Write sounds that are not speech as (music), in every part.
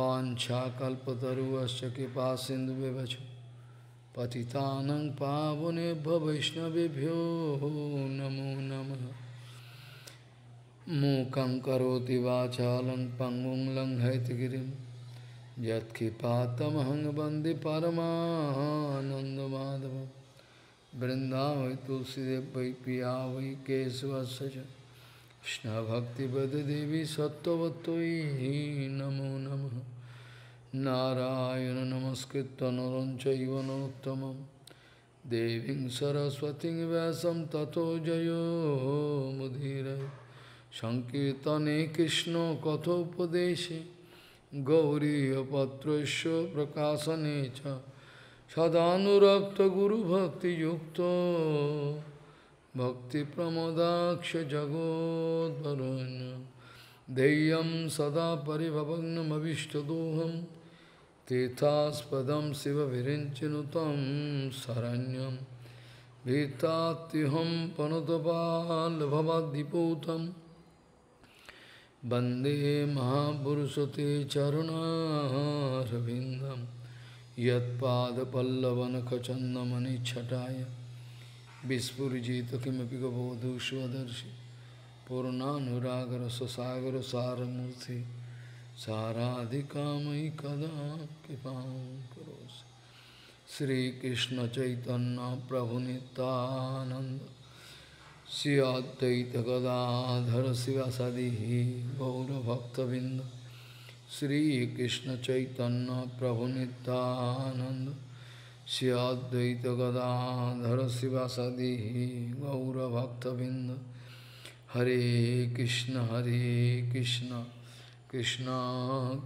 पाञ्छाकल्पतरुश्च कृपा सिन्धुविवच पतितानं पावनेभ्य वैष्णवेभ्यो नमो नम मूक पंगु वाचालं पङ्गुं लङ्घयतगिरिं यत्किपातमहं परमाधव बृंदाव वृन्दा वै तुलसीदेव पिया वै केशवश्नभक्तिपदेवी च नमो नमः Narayana namaskritta narancha ivanottamam Deving saraswati vyasam tato jayo mudhirai Sankirtane Krishna kathopadeshe Gauriya patrasya prakasanecha Sadhanurakta guru bhakti yukta Bhakti pramodaksha jagod varanya Deyam sada parivavagnam avishtadoham तीर्थास्पदम Shiv विरिंचनुतम शरण्यम भीतात्युहम पनुतपालभवद्दिपूतम वंदे महापुरुषते चरुणारविंदम यदपल्लवनखचंदमणिछटाया विस्फुजित किमपि गबोधुष्वदर्शि पूर्णागर ससागर सारमूर्ति साराधिकामयि कदा कृपा प्रभु कृपां करोसि श्रीकृष्णचैतन्यप्रभुनितानन्द श्री अद्वैतगदाधर प्रभु गौरभक्तबिन्द श्रीकृष्णचैतन्यप्रभुनितानन्द गदाधर शिवा सदी गौरभक्तबिन्द हरे कृष्ण हरे कृष्ण कृष्ण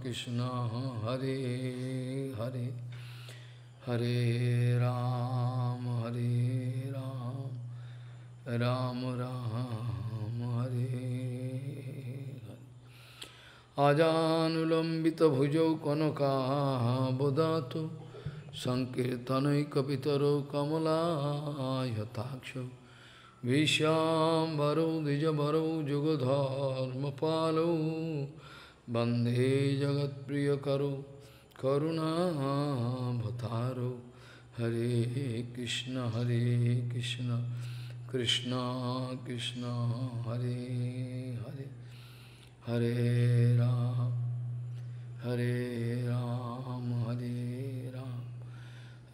कृष्ण हरे हरे हरे राम हरे राम राम राम हरे अजानुलम्बितभुजौ कनकाबुदातु सङ्कीर्तनैकपितरौ कमलायताक्षौ विश्याम्बरौ द्विजभरौ जुगधर्मपालौ जगत प्रिय करो करुणा भतारो हरे कृष्ण हरे कृष्ण कृष्ण कृष्ण हरे हरे हरे राम हरे राम हरे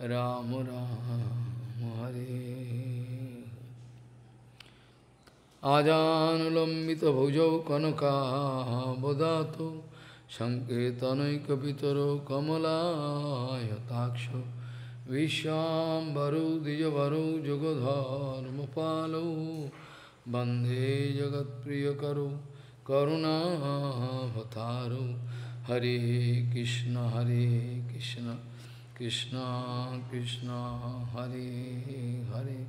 राम राम राम हरे आजानुलम्बितभुजौ कनकाबदातौ सङ्केतनैकपितरो कमलायताक्ष विश्वाम्बरौ द्विजवरौ जगत्प्रिय वन्दे जगत्प्रियकरौ करुणावतारौ हरे कृष्ण हरे कृष्ण कृष्ण कृष्ण हरे हरे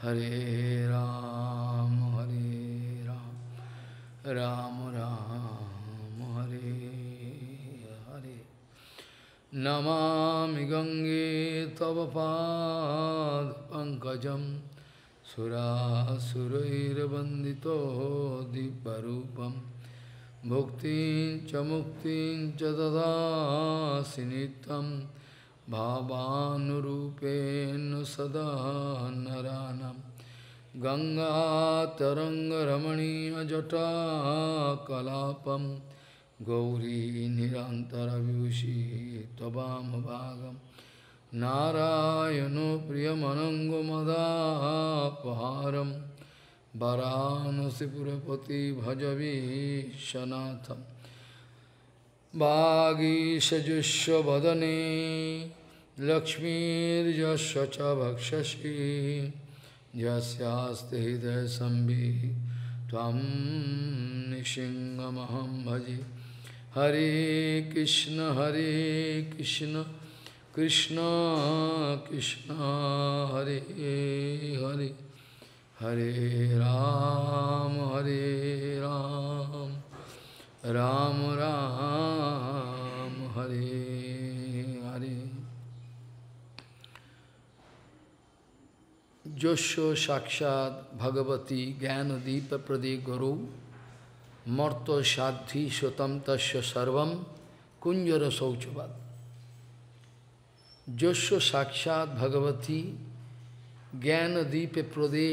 हरे राम हरे राम राम राम हरे हरे नमामि गंगे तव पाद पंकज सुरासुरैर्वन्दितो दीपरूपं मुक्ति च मुक्तिं च भावानुरूपेण सदा नरानं गङ्गातरङ्गरमणीयजटा कलापं गौरी निरान्तरविवशी नारायण नारायणो प्रियमनङ्गमदापहारं वरानसिपुरपति भजवीशनाथं वागीशजुष्वदने लक्ष्मीर्यस्य च भक्षसि हृदय हृदयसंवि त्वं निसिंहमहं भजे हरे कृष्ण हरे कृष्ण कृष्ण कृष्ण हरे हरे हरे राम हरे राम राम राम हरे जोशो साक्षात भगवती ज्ञानदीप प्रदी गुरु मर्त साधी स्वतम तस् सर्व कुंजर शौचवत जोशो साक्षात भगवती ज्ञानदीप प्रदे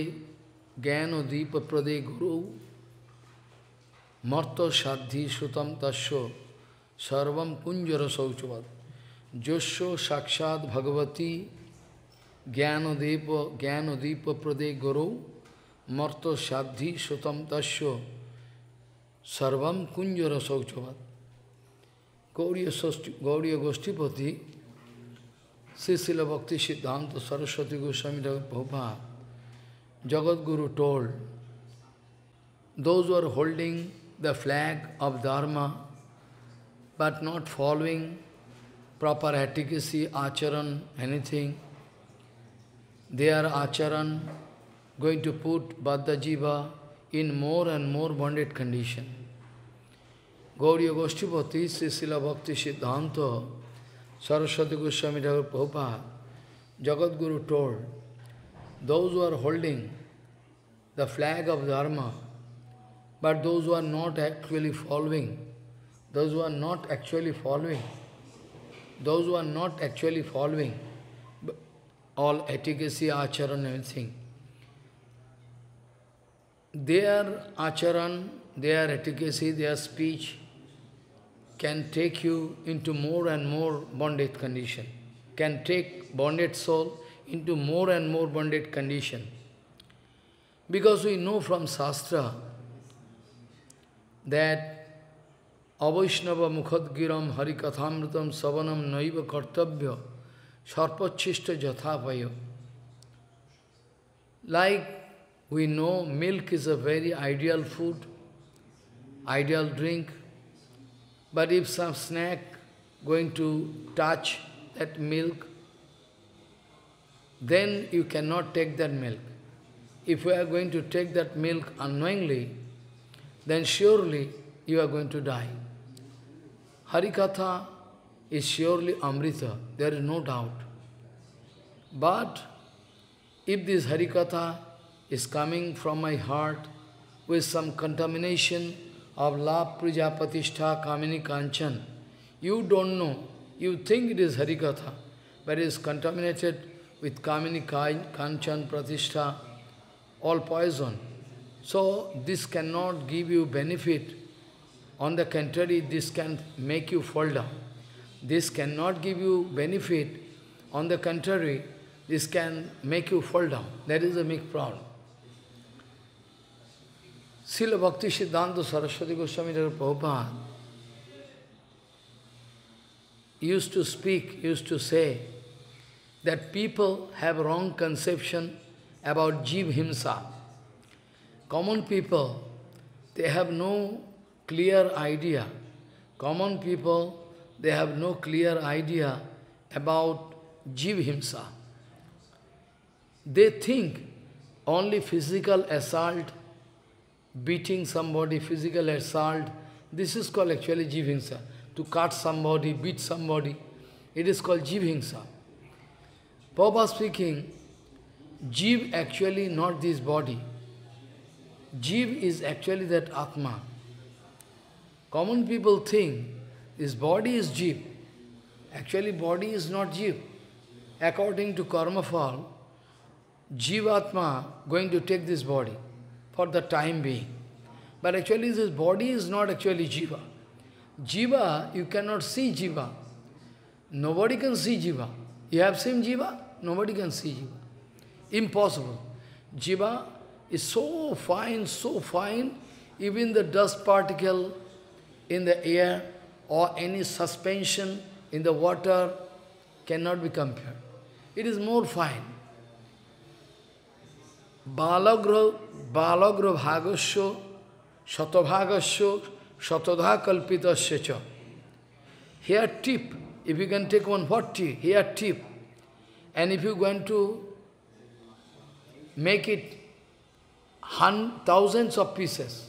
ज्ञानदीप प्रदे गुरु मर्त साधी श्रुतम तस् सर्व कुंजर शौचवाद जोशो साक्षात भगवती Gyanodepa, Gyanodepa Prade Guru, Marta Shaddhi Sutam Tasya, Sarvam Kunjara Sauchavat. Gauriya Goshtipati, Sisila Bhakti Siddhanta Saraswati Goswami Prabhupada, Jagat Guru told, those who are holding the flag of Dharma, but not following proper etiquette, acharan, anything, their acharan going to put Bhatta Jiva in more and more bonded condition. Gauriya Goshtipati, Sisila Bhakti Siddhanta, Saraswati Goswami Thakur Prabhupada, told, those who are holding the flag of Dharma, but those who are not actually following, those who are not actually following, those who are not actually following, all etiquette, acharan, everything. Their acharan, their etiquette, their speech can take you into more and more bonded condition, can take bonded soul into more and more bonded condition. Because we know from Shastra that Avaishnava Mukhadgiram Harikathamritam Savanam Naiva Kartavya sarpachishta jathapayo. Like we know, milk is a very ideal food, ideal drink. But if some snack going to touch that milk, then you cannot take that milk. If we are going to take that milk unknowingly, then surely you are going to die. Harikatha is surely Amrita, there is no doubt. But if this Harikatha is coming from my heart with some contamination of La Prajapatishta Kamini Kanchan, you don't know, you think it is Harikatha, but it is contaminated with Kamini Kanchan Pratishta, all poison. So this cannot give you benefit. On the contrary, this can make you fall down. This cannot give you benefit. On the contrary, this can make you fall down. That is a big problem. Srila Bhakti Siddhanta Saraswati Goswami Prabhupada used to speak, used to say that people have wrong conception about Jeev Himsa. Common people, they have no clear idea. Common people, they have no clear idea about Jiv Himsa. They think only physical assault, beating somebody, physical assault, this is called actually Jiv To cut somebody, beat somebody, it is called Jiv Papa speaking, Jiv actually not this body. Jiv is actually that Atma. Common people think his body is jiva. Actually, body is not jiva. According to karma jiva jivatma going to take this body for the time being. But actually, this body is not actually jiva. Jiva, you cannot see jiva. Nobody can see jiva. You have seen jiva? Nobody can see jiva. Impossible. Jiva is so fine, so fine, even the dust particle in the air, or any suspension in the water cannot be compared. It is more fine. Balagra, balagra bhagasya, shatabhagasya, shatadha kalpitasya cha. Here tip, if you can take one what tip, here tip. And if you're going to make it hun thousands of pieces,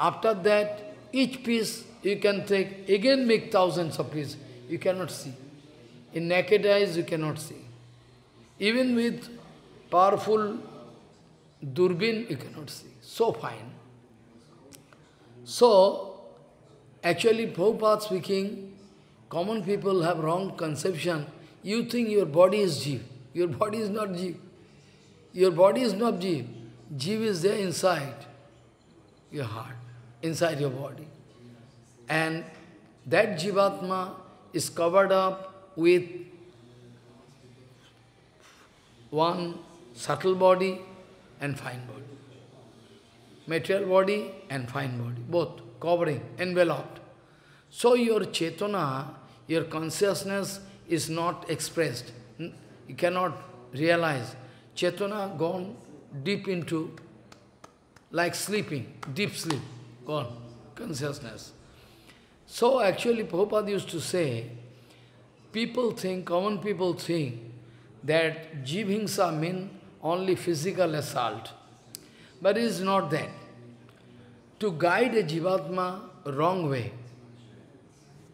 after that each piece you can take, again make thousands of pieces. You cannot see. In naked eyes, you cannot see. Even with powerful durbin, you cannot see. So fine. So, actually, Prabhupada speaking, common people have wrong conception. You think your body is jiv. Your body is not jiv. Your body is not jiv. Jiv is there inside your heart, inside your body. And that Jivatma is covered up with one subtle body and fine body. Material body and fine body, both covering, enveloped. So your Chetana, your consciousness is not expressed. You cannot realize. Chetana gone deep into, like sleeping, deep sleep, gone, consciousness. So actually Prabhupada used to say, people think, common people think, that jivhinsa means only physical assault. But it is not that. To guide a jivatma wrong way,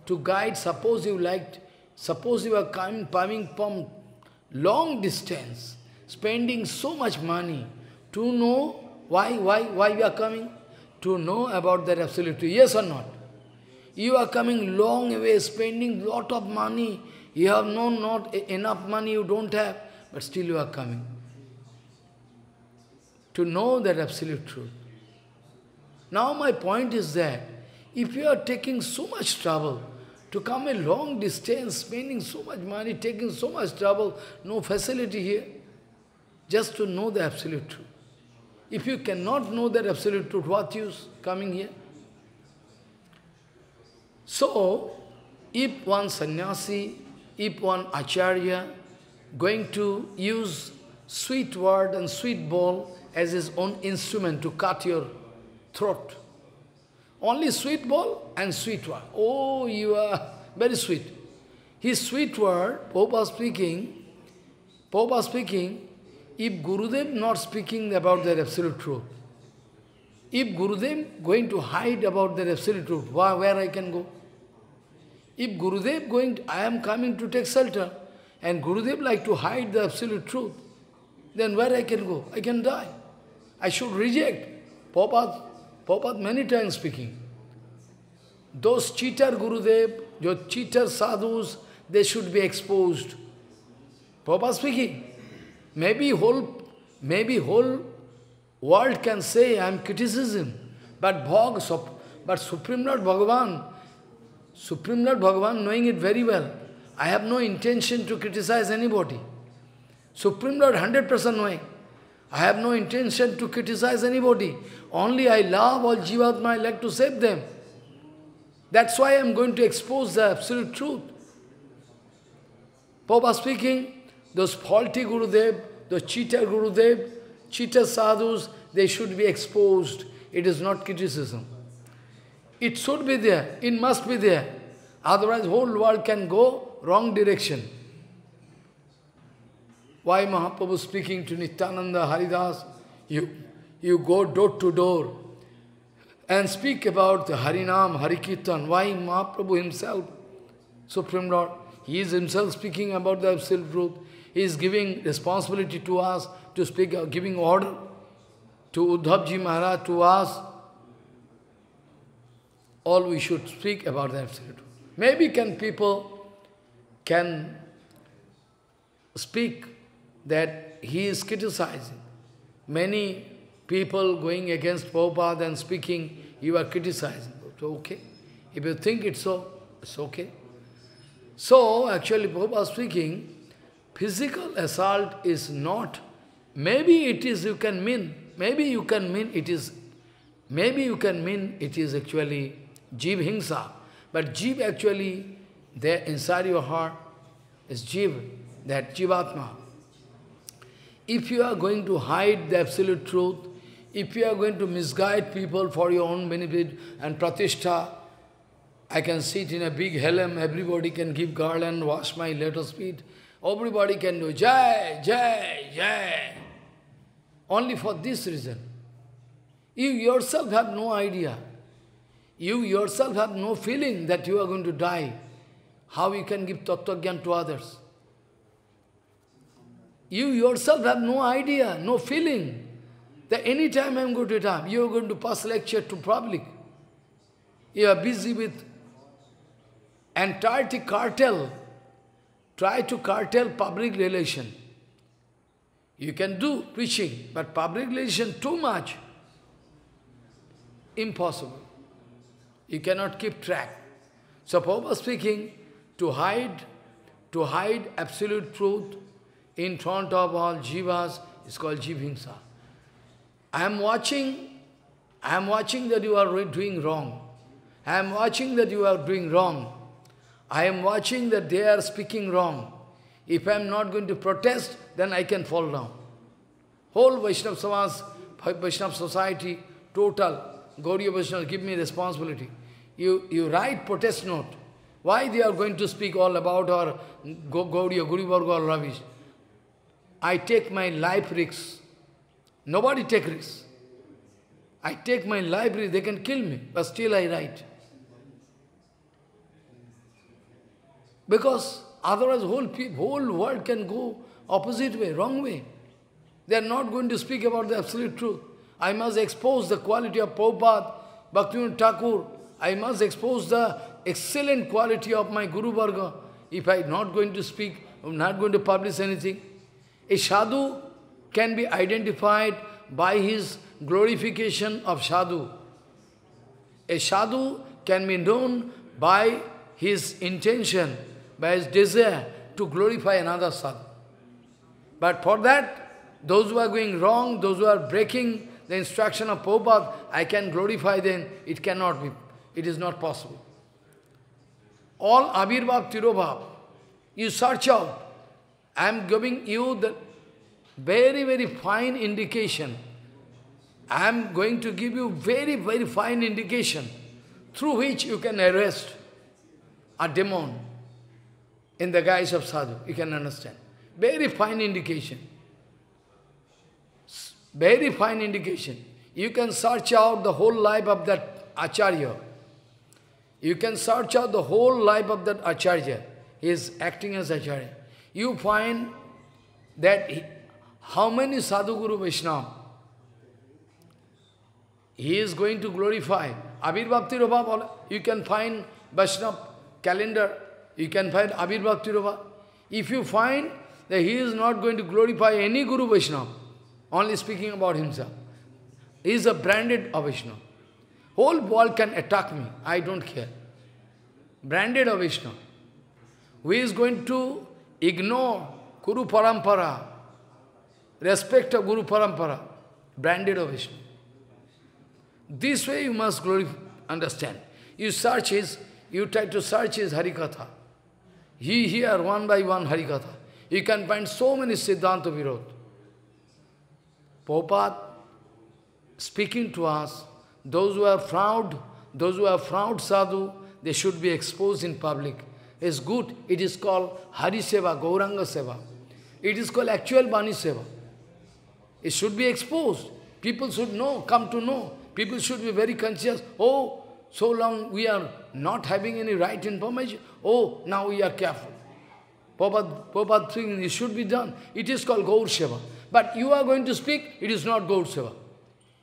to guide, suppose you liked, suppose you are coming, coming from long distance, spending so much money, to know why, why, why we are coming, to know about that absolute, yes or not? You are coming long way, spending lot of money. You have no not enough money you don't have, but still you are coming. To know that absolute truth. Now my point is that if you are taking so much trouble to come a long distance, spending so much money, taking so much trouble, no facility here, just to know the absolute truth. If you cannot know that absolute truth, what use coming here? So, if one sannyasi, if one acharya going to use sweet word and sweet ball as his own instrument to cut your throat, only sweet ball and sweet word. Oh, you are very sweet. His sweet word, Pope speaking, Pope speaking, if Gurudev not speaking about their absolute truth, if Gurudev going to hide about their absolute truth, where I can go? If Gurudev going, to, I am coming to take shelter, and Gurudev like to hide the absolute truth, then where I can go? I can die. I should reject. Prabhupada, Prabhupada many times speaking. Those cheater Gurudev, those cheater sadhus, they should be exposed. Prabhupada speaking. Maybe whole, maybe whole world can say I am criticism, but Bhag, but Supreme Lord Bhagavan Supreme Lord Bhagavan knowing it very well. I have no intention to criticize anybody. Supreme Lord 100% knowing. I have no intention to criticize anybody. Only I love all Jivatma, I like to save them. That's why I'm going to expose the absolute truth. Papa speaking, those faulty Gurudev, those cheater Gurudev, cheater sadhus, they should be exposed. It is not criticism. It should be there, it must be there. Otherwise, whole world can go wrong direction. Why Mahaprabhu speaking to Nityananda, Haridas? You, you go door to door and speak about the Harinam, Harikirtan. Why Mahaprabhu himself, Supreme Lord, he is himself speaking about the absolute truth. He is giving responsibility to us to speak, giving order to Uddhavji Maharaj, to us, all we should speak about the Absolute. Maybe can people can speak that he is criticizing. Many people going against Prabhupada and speaking, you are criticizing. So, okay. If you think it's so, it's okay. So, actually, Prabhupada speaking, physical assault is not, maybe it is, you can mean, maybe you can mean it is, maybe you can mean it is actually Jiva Hingsa. But Jiva actually, there inside your heart is Jiva, that Jivatma. If you are going to hide the absolute truth, if you are going to misguide people for your own benefit and pratishtha, I can sit in a big helm, everybody can give garland, wash my lotus feet, everybody can do jai, jai, jai. Only for this reason. You yourself have no idea you yourself have no feeling that you are going to die. How you can give Tattva to others? You yourself have no idea, no feeling that any time I'm going to die, you're going to pass lecture to public. You are busy with Antarctic cartel. Try to cartel public relation. You can do preaching, but public relation too much. Impossible. You cannot keep track. So Prabhupada speaking, to hide, to hide absolute truth in front of all jivas is called jivhinsa. I am watching, I am watching that you are doing wrong. I am watching that you are doing wrong. I am watching that they are speaking wrong. If I am not going to protest, then I can fall down. Whole Vaishnava Samaj, Vaishnava society, total, Gauriya Vaishnava, give me responsibility. You, you write protest note. Why they are going to speak all about our Gauri or Gurivarga or rubbish? I take my life risks. Nobody take risks. I take my life risks. They can kill me, but still I write. Because otherwise whole whole world can go opposite way, wrong way. They are not going to speak about the absolute truth. I must expose the quality of Prabhupada, Bhaktivinoda Thakur, I must expose the excellent quality of my Guru Varga. If I am not going to speak, I am not going to publish anything. A sadhu can be identified by his glorification of sadhu. A sadhu can be known by his intention, by his desire to glorify another sadhu. But for that, those who are going wrong, those who are breaking the instruction of Prabhupada, I can glorify them, it cannot be it is not possible. All Abhirbhav, Tirobhav, you search out. I am giving you the very, very fine indication. I am going to give you very, very fine indication through which you can arrest a demon in the guise of sadhu. You can understand. Very fine indication. Very fine indication. You can search out the whole life of that Acharya. You can search out the whole life of that Acharya. He is acting as Acharya. You find that he, how many Sadhguru Vishnu. he is going to glorify. Bhakti Rupa. you can find Vaishnava calendar, you can find Bhakti Rupa. If you find that he is not going to glorify any Guru Vaishnava, only speaking about himself, he is a branded of Vaishnava. Whole world can attack me. I don't care. Branded of Vishnu. Who is going to ignore Guru Parampara? Respect of Guru Parampara. Branded of Vishnu. This way you must understand. You search his, you try to search his Harikatha. He here, one by one Harikatha. You can find so many Siddhanta Virod. Prabhupada speaking to us those who are proud, those who are proud sadhu, they should be exposed in public. It's good. It is called Hari Seva, Gauranga Seva. It is called actual Bani Seva. It should be exposed. People should know, come to know. People should be very conscious. Oh, so long we are not having any right information. Oh, now we are careful. Prabhupada thing, it should be done. It is called Gaur Seva. But you are going to speak, it is not Gaur Seva.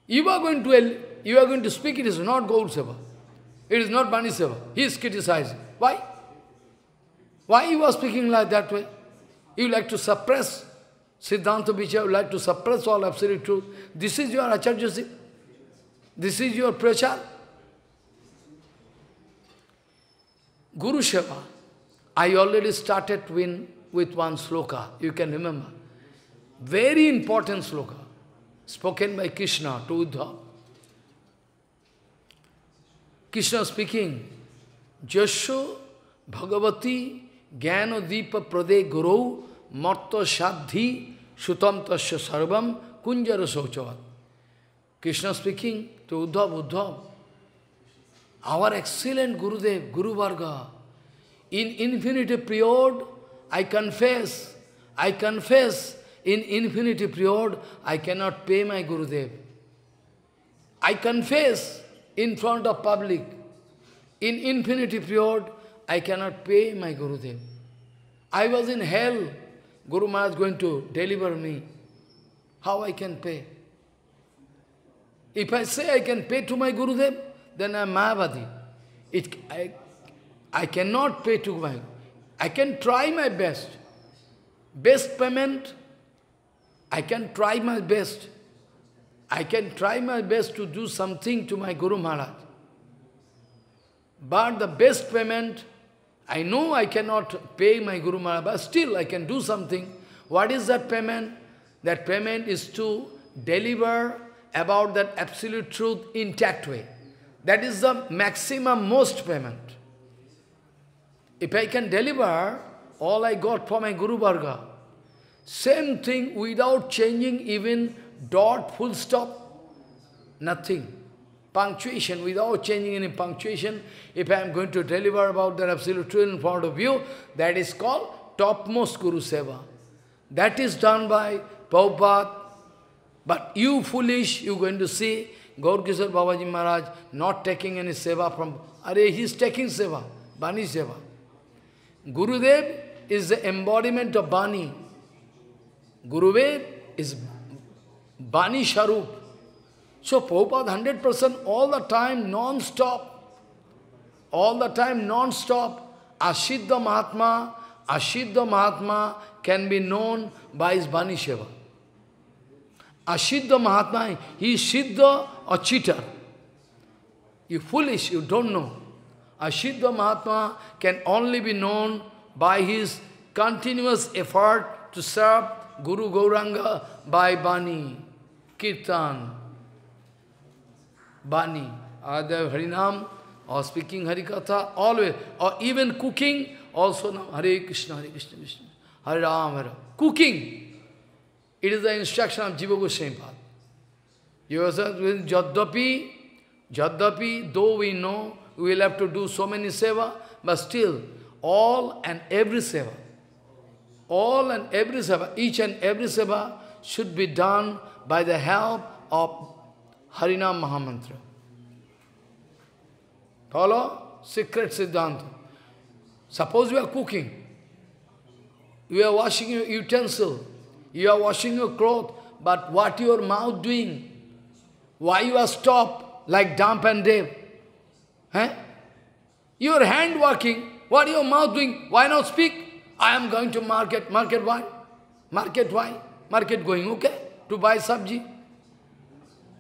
You are going to you are going to speak, it is not Gaur Seva. It is not Bani Seva. He is criticizing. Why? Why you are speaking like that way? You like to suppress Siddhanta Vichaya, you like to suppress all absolute truth. This is your Acharyasi. This is your prachar. Guru Seva. I already started win with one sloka, you can remember. Very important sloka spoken by Krishna to Uddhava. Krishna speaking, Jasho Bhagavati Gyano Deepa Prade Guru Marta Shaddhi Sutam Tasya Sarvam Kunjara Sochavat. Krishna speaking to Uda, Uda. our excellent Gurudev, Guru Varga, in infinite period, I confess, I confess in infinity period, I cannot pay my Gurudev. I confess in front of public. In infinity period, I cannot pay my Gurudev. I was in hell. Guru Maharaj is going to deliver me. How I can pay? If I say I can pay to my Gurudev, then I am Mahavadi. It, I, I cannot pay to my I can try my best. Best payment I can try my best. I can try my best to do something to my Guru Maharaj. But the best payment, I know I cannot pay my Guru Maharaj, but still I can do something. What is that payment? That payment is to deliver about that absolute truth intact way. That is the maximum most payment. If I can deliver all I got for my Guru Varga, same thing without changing even dot, full stop, nothing. Punctuation, without changing any punctuation, if I am going to deliver about that absolute truth in front of you, that is called topmost Guru Seva. That is done by Prabhupada. But you foolish, you're going to see Gaur Kishore Babaji Maharaj not taking any seva from... Are he's taking seva, Bani Seva. Gurudev is the embodiment of Bani. Gurudev is Bani Sharup. So Prabhupada 100% all the time non-stop, all the time non-stop, Ashiddha Mahatma, Ashiddha Mahatma can be known by his Bani Seva. Ashiddha Mahatma, he is Siddha or cheater. You foolish, you don't know. Ashiddha Mahatma can only be known by his continuous effort to serve Guru Gauranga by Bani, Kirtan, Bani, either Harinam or speaking Harikatha, always, or even cooking, also now Hare Krishna, Hare Krishna, Krishna, Hare Ram, Hare Ram. Cooking, it is the instruction of Jiva Goswami Pad. You understand? Jaddapi, Jaddapi, though we know we will have to do so many seva, but still, all and every seva, all and every seva, each and every seva should be done by the help of Harinam Mahamantra. Follow? Secret Siddhanta. Suppose you are cooking, you are washing your utensil, you are washing your cloth, but what your mouth doing? Why you are stopped like damp and dave? Eh? Your hand working, what your mouth doing? Why not speak? I am going to market. Market why? Market why? Market going, okay? To buy sabji.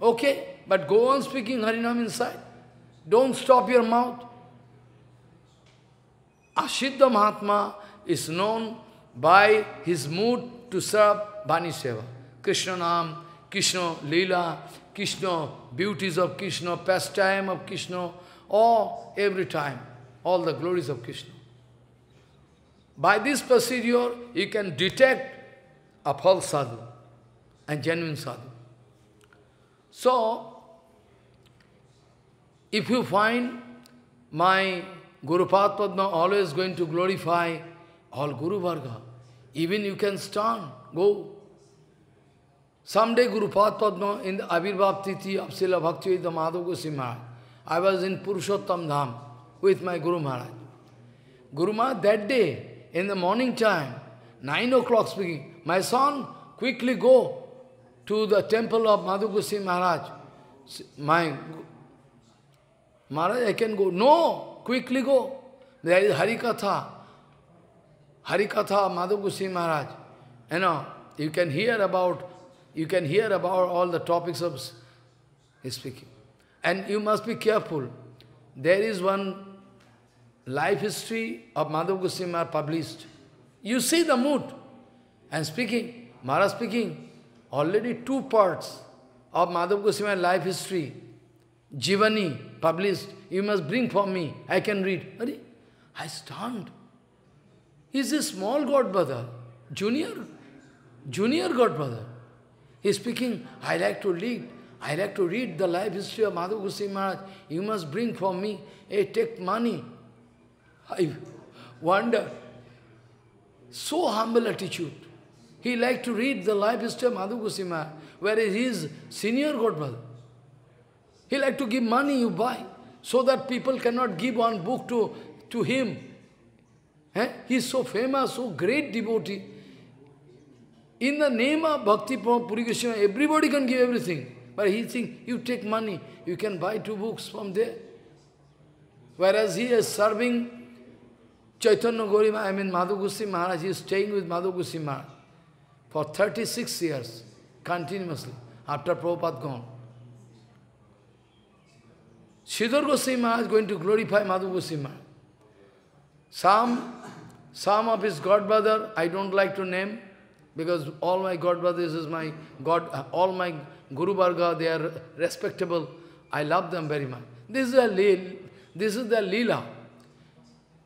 Okay? But go on speaking Harinam inside. Don't stop your mouth. Ashiddha Mahatma is known by his mood to serve Bani Seva. Krishna Nam, Krishna Leela, Krishna, beauties of Krishna, pastime of Krishna, all every time, all the glories of Krishna. By this procedure, you can detect a false sadhu and genuine sadhu. So, if you find my Guru Padma always going to glorify all Guru Varga, even you can stand, go. Someday Guru Padma in the Abhirbhav Titi of Bhakti the Madhav I was in Purushottam Dham with my Guru Maharaj. Guru Maharaj that day in the morning time, 9 o'clock speaking, my son, quickly go to the temple of Madhugusi Maharaj. My Maharaj, I can go. No, quickly go. There is Harikatha. Harikatha, Madhugusi Maharaj. You know, you can hear about, you can hear about all the topics of his speaking. And you must be careful. There is one life history of Madhav Goswami are published. You see the mood. And speaking, Maharaj speaking, already two parts of Madhav Goswami life history, Jivani, published. You must bring for me. I can read. I stunned. He's a small godbrother, junior, junior godbrother. He's speaking, I like to read. I like to read the life history of Madhav Goswami Maharaj. You must bring for me. Hey, take money. I wonder. So humble attitude. He liked to read the life history of Madhu Goswami, whereas he is senior Godmother. He liked to give money, you buy, so that people cannot give one book to, to him. Eh? He is so famous, so great devotee. In the name of Bhakti Puri Krishna, everybody can give everything. But he thinks, you take money, you can buy two books from there. Whereas he is serving Chaitanya Gorima, I mean Madhugusi Maharaj, he is staying with Madhugusi Maharaj for 36 years, continuously, after Prabhupada gone. Siddhar Goswami Maharaj is going to glorify Madhu Goswami Maharaj. Some, some of his godbrother, I don't like to name, because all my godbrothers is my god, all my Guru Varga, they are respectable. I love them very much. This is a leel, this is the lila.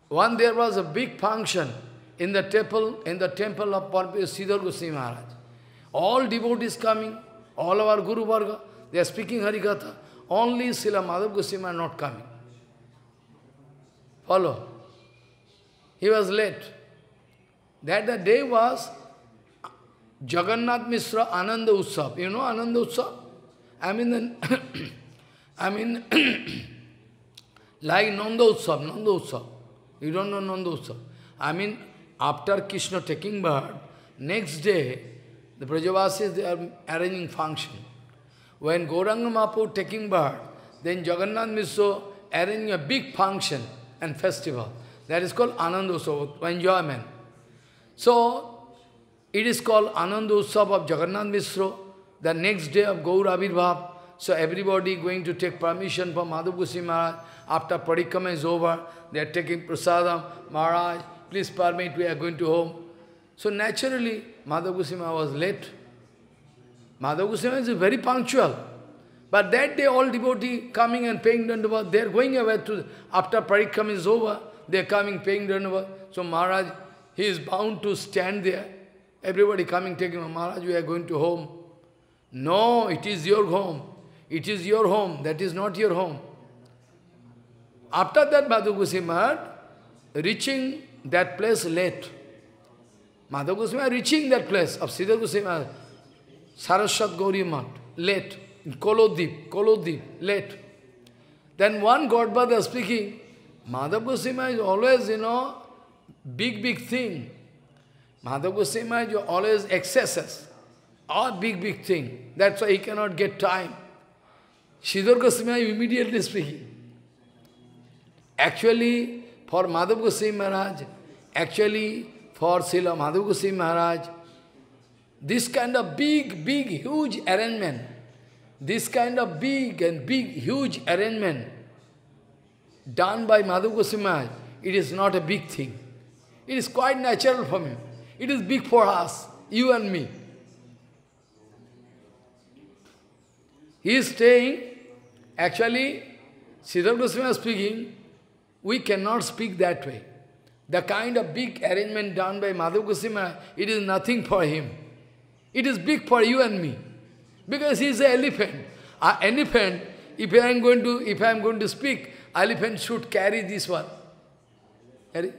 One there was a big function in the temple, in the temple of Siddhar Goswami Maharaj. All devotees coming, all our Guru Varga, they are speaking Harikatha. Only Srila Madhav Goswami are not coming. Follow. He was late. That the day was Jagannath Misra Ananda Utsav. You know Ananda Utsav? I mean, the, (coughs) I mean, (coughs) like Nanda Utsav, Nanda Utsav. You don't know Nandosa. I mean, after Krishna taking birth, next day, the Brajavasis, they are arranging function. When Gauranga Mahaprabhu taking birth, then Jagannath Miso arranging a big function and festival. That is called Anandosava, enjoyment. So, it is called Anandosava of Jagannath Misro, the next day of Gaur so everybody going to take permission from Madhugusi Maharaj. After Parikama is over, they are taking prasadam. Maharaj, please permit, we are going to home. So naturally, Madhugusi Maharaj was late. Madhugusi Maharaj is very punctual. But that day, all devotee coming and paying Dandava, they are going away to, after Parikram is over, they are coming paying Dandava. So Maharaj, he is bound to stand there. Everybody coming, taking Maharaj, we are going to home. No, it is your home. It is your home, that is not your home. After that, Madhugusi reaching that place late. Madhav Goswami reaching that place of Siddhar Goswami, Saraswat Gauri Mat, late, in Kolodip, Kolodip, late. Then one Godfather speaking, Madhav Goswami is always, you know, big, big thing. Madhav Goswami is always excesses, all big, big thing. That's why he cannot get time. Siddhar Goswami immediately speaking. Actually, for Madhav Goswami Maharaj, actually for Srila Madhav Goswami Maharaj, this kind of big, big, huge arrangement, this kind of big and big, huge arrangement done by Madhav Goswami Maharaj, it is not a big thing. It is quite natural for him. It is big for us, you and me. He is staying Actually, Siddhar Goswami speaking, we cannot speak that way. The kind of big arrangement done by Madhav Goswami, it is nothing for him. It is big for you and me. Because he is an elephant. An elephant, if I am going to, if I am going to speak, elephant should carry this one. Carry.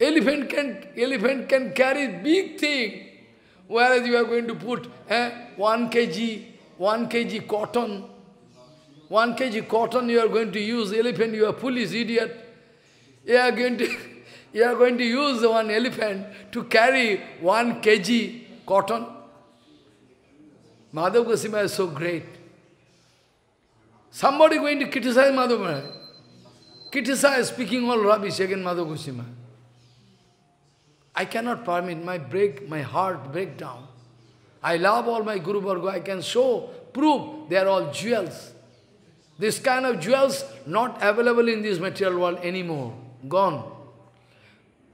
Elephant can, elephant can carry big thing. Whereas you are going to put eh, 1 kg, one kg cotton, one kg cotton you are going to use, elephant, you are foolish idiot. You are going to, (laughs) you are going to use one elephant to carry one kg cotton. Madhav Goswami is so great. Somebody going to criticize Madhav Criticize, speaking all rubbish against Madhav Goswami. I cannot permit, my break, my heart break down. I love all my Guru Varga. I can show, prove they are all jewels. This kind of jewels not available in this material world anymore. Gone.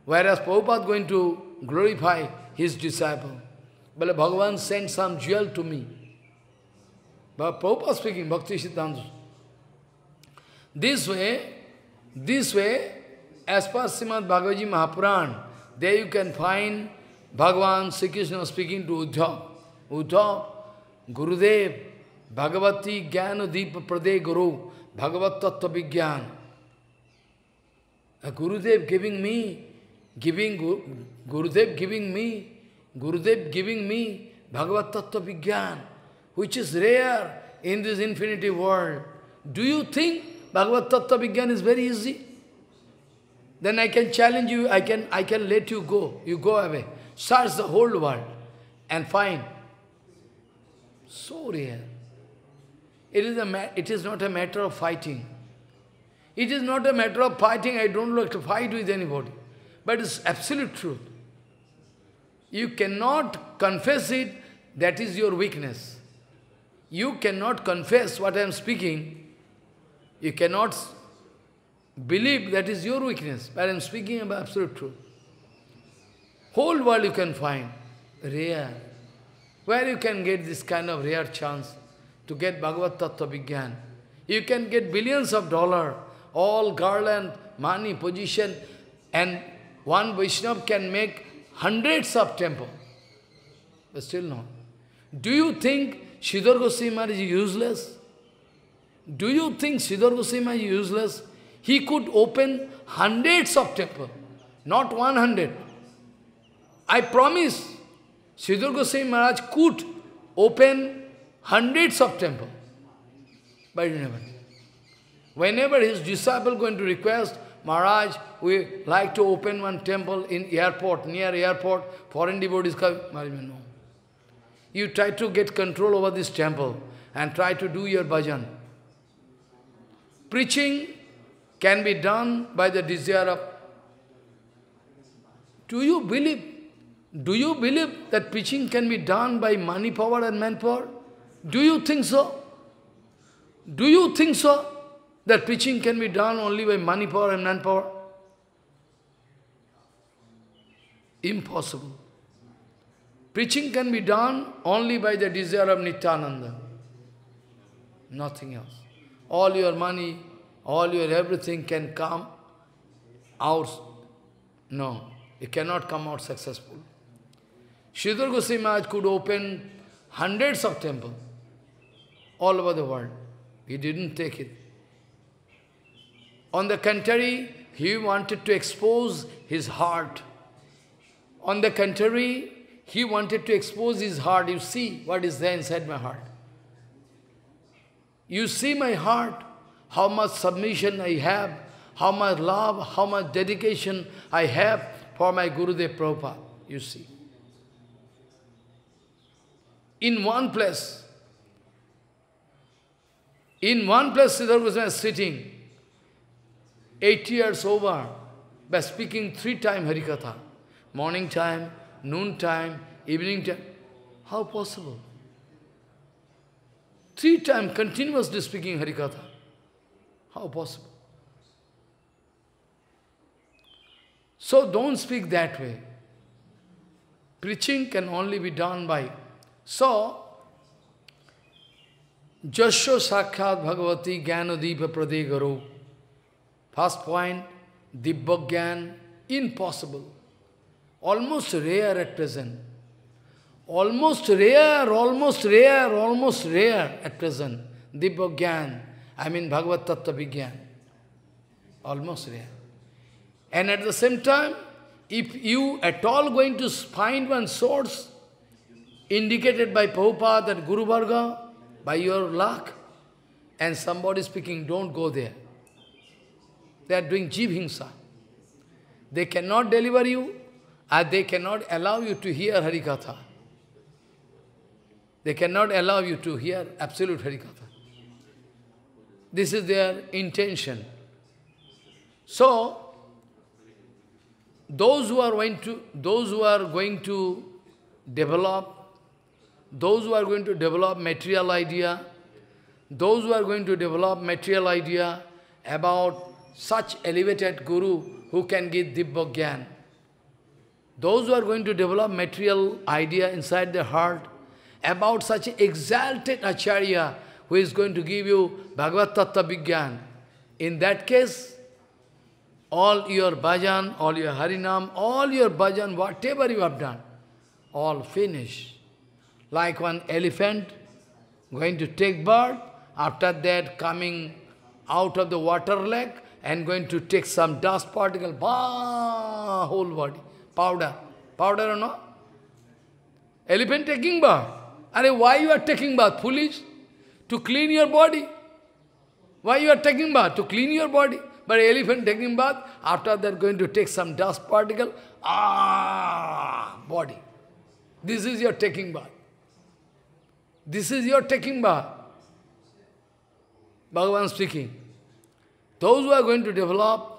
Whereas Prabhupada going to glorify his disciple. But Bhagavan sent some jewel to me. But Prabhupada speaking, Bhakti Siddhanta. This way, this way, as per Srimad Bhagavad Mahapuran, there you can find Bhagavan Sri Krishna speaking to Uddhava. Uttam, Gurudev, Bhagavati Jnana Deepa Prade Guru, Bhagavat Tattva Vijnan. Gurudev giving me, giving Gurudev giving me, Gurudev giving me Bhagavat Tattva Vijnan, which is rare in this infinity world. Do you think Bhagavat Tattva Vijnan is very easy? Then I can challenge you, I can, I can let you go. You go away. Search the whole world and find so real. It is, a it is not a matter of fighting. It is not a matter of fighting. I don't like to fight with anybody. But it's absolute truth. You cannot confess it. That is your weakness. You cannot confess what I am speaking. You cannot believe that is your weakness. But I am speaking about absolute truth. Whole world you can find. real. Where you can get this kind of rare chance to get Bhagavad Tattva Vigyan? You can get billions of dollars, all garland, money, position, and one Vaishnava can make hundreds of temple. But still no. Do you think Siddhar Goswami is useless? Do you think Siddhar Goswami is useless? He could open hundreds of temple, not one hundred. I promise, Sridhar Goswami Maharaj could open hundreds of temples, but never Whenever his disciple going to request, Maharaj, we like to open one temple in airport, near airport, foreign devotees come. Maharaj, no. You try to get control over this temple and try to do your bhajan. Preaching can be done by the desire of... Do you believe do you believe that preaching can be done by money power and manpower? Do you think so? Do you think so? That preaching can be done only by money power and manpower? Impossible. Preaching can be done only by the desire of Nityananda. Nothing else. All your money, all your everything can come out. No, it cannot come out successful. Sridhar Goswami Maharaj could open hundreds of temples all over the world. He didn't take it. On the contrary, he wanted to expose his heart. On the contrary, he wanted to expose his heart. You see what is there inside my heart. You see my heart, how much submission I have, how much love, how much dedication I have for my Gurudev Prabhupada, you see in one place. In one place, Siddhar Goswami is sitting, Eight years over, by speaking three times Harikatha. Morning time, noon time, evening time. How possible? Three times continuously speaking Harikatha. How possible? So don't speak that way. Preaching can only be done by so, Jasho Sakshat Bhagavati Jnanadipa Pradegaro. First point, Dibbagyan, impossible. Almost rare at present. Almost rare, almost rare, almost rare at present. Dibbagyan, I mean Bhagavat Tattva Vigyan. Almost rare. And at the same time, if you at all going to find one source, indicated by Prabhupada and Guru Bhargava, by your luck, and somebody speaking, don't go there. They are doing Jeev They cannot deliver you, and they cannot allow you to hear Harikatha. They cannot allow you to hear absolute Harikatha. This is their intention. So, those who are going to, those who are going to develop those who are going to develop material idea, those who are going to develop material idea about such elevated Guru who can give Dibba Gyan, those who are going to develop material idea inside their heart about such exalted Acharya who is going to give you Bhagavad Tattva Vigyan, in that case, all your bhajan, all your harinam, all your bhajan, whatever you have done, all finished like one elephant going to take birth, after that coming out of the water lake and going to take some dust particle, bah, whole body, powder. Powder or no? Elephant taking bath. Are why you are taking bath? Foolish? To clean your body. Why you are taking bath? To clean your body. But elephant taking bath, after that going to take some dust particle, ah, body. This is your taking bath. This is your taking bath. Bhagavan speaking. Those who are going to develop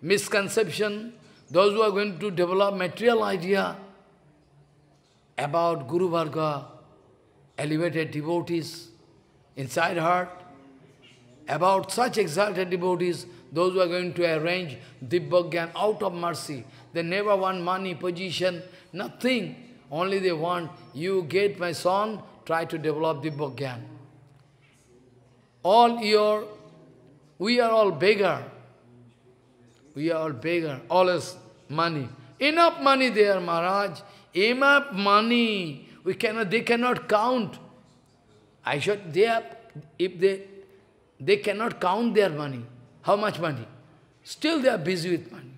misconception, those who are going to develop material idea about Guru Varga, elevated devotees inside heart, about such exalted devotees, those who are going to arrange Dibbagyan out of mercy. They never want money, position, nothing. Only they want, you get my son, try to develop Dibba Gyan. All your, we are all beggar. We are all beggar, always money. Enough money there, Maharaj. Enough money. We cannot, they cannot count. I should, they have, if they, they cannot count their money. How much money? Still they are busy with money.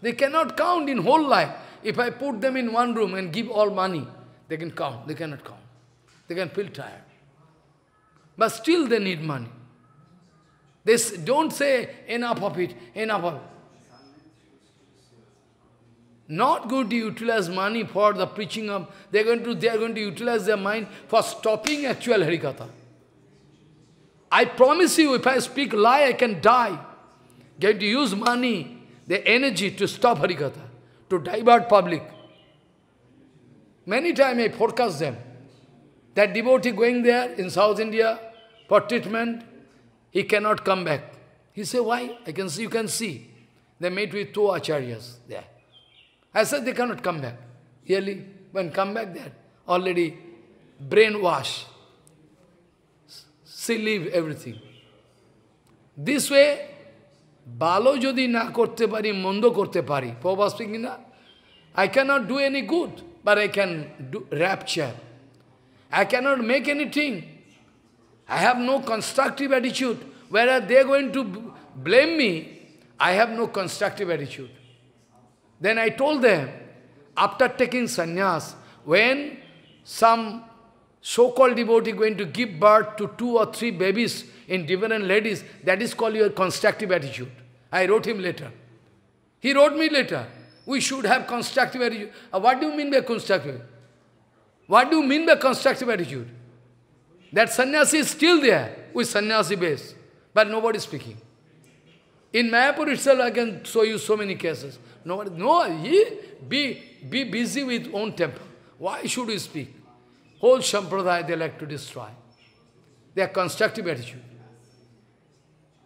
They cannot count in whole life. If I put them in one room and give all money, they can count, they cannot count. They can feel tired. But still they need money. They don't say, enough of it, enough of it. Not going to utilize money for the preaching of, they're going to, they're going to utilize their mind for stopping actual Harikatha. I promise you, if I speak lie, I can die. Going to use money, the energy to stop Harikatha, to divert public. Many times I forecast them. That devotee going there in South India for treatment, he cannot come back. He said, why? I can see, you can see. They met with two acharyas there. I said, they cannot come back. Really? When come back there, already brainwash. See, leave everything. This way, ভালো Jodi na korte pari, Mondo korte pari. Prabhas speaking না I cannot do any but I can do rapture. I cannot make anything. I have no constructive attitude. Whereas they are going to blame me, I have no constructive attitude. Then I told them, after taking sannyas, when some so-called devotee going to give birth to two or three babies in different ladies, that is called your constructive attitude. I wrote him later. He wrote me later. We should have constructive attitude. Uh, what do you mean by constructive? What do you mean by constructive attitude? That sannyasi is still there with sannyasi base, but nobody is speaking. In Mayapur itself, I can show you so many cases. Nobody, no, he, be, be busy with own temple. Why should you speak? Whole sampradaya they like to destroy. They are constructive attitude.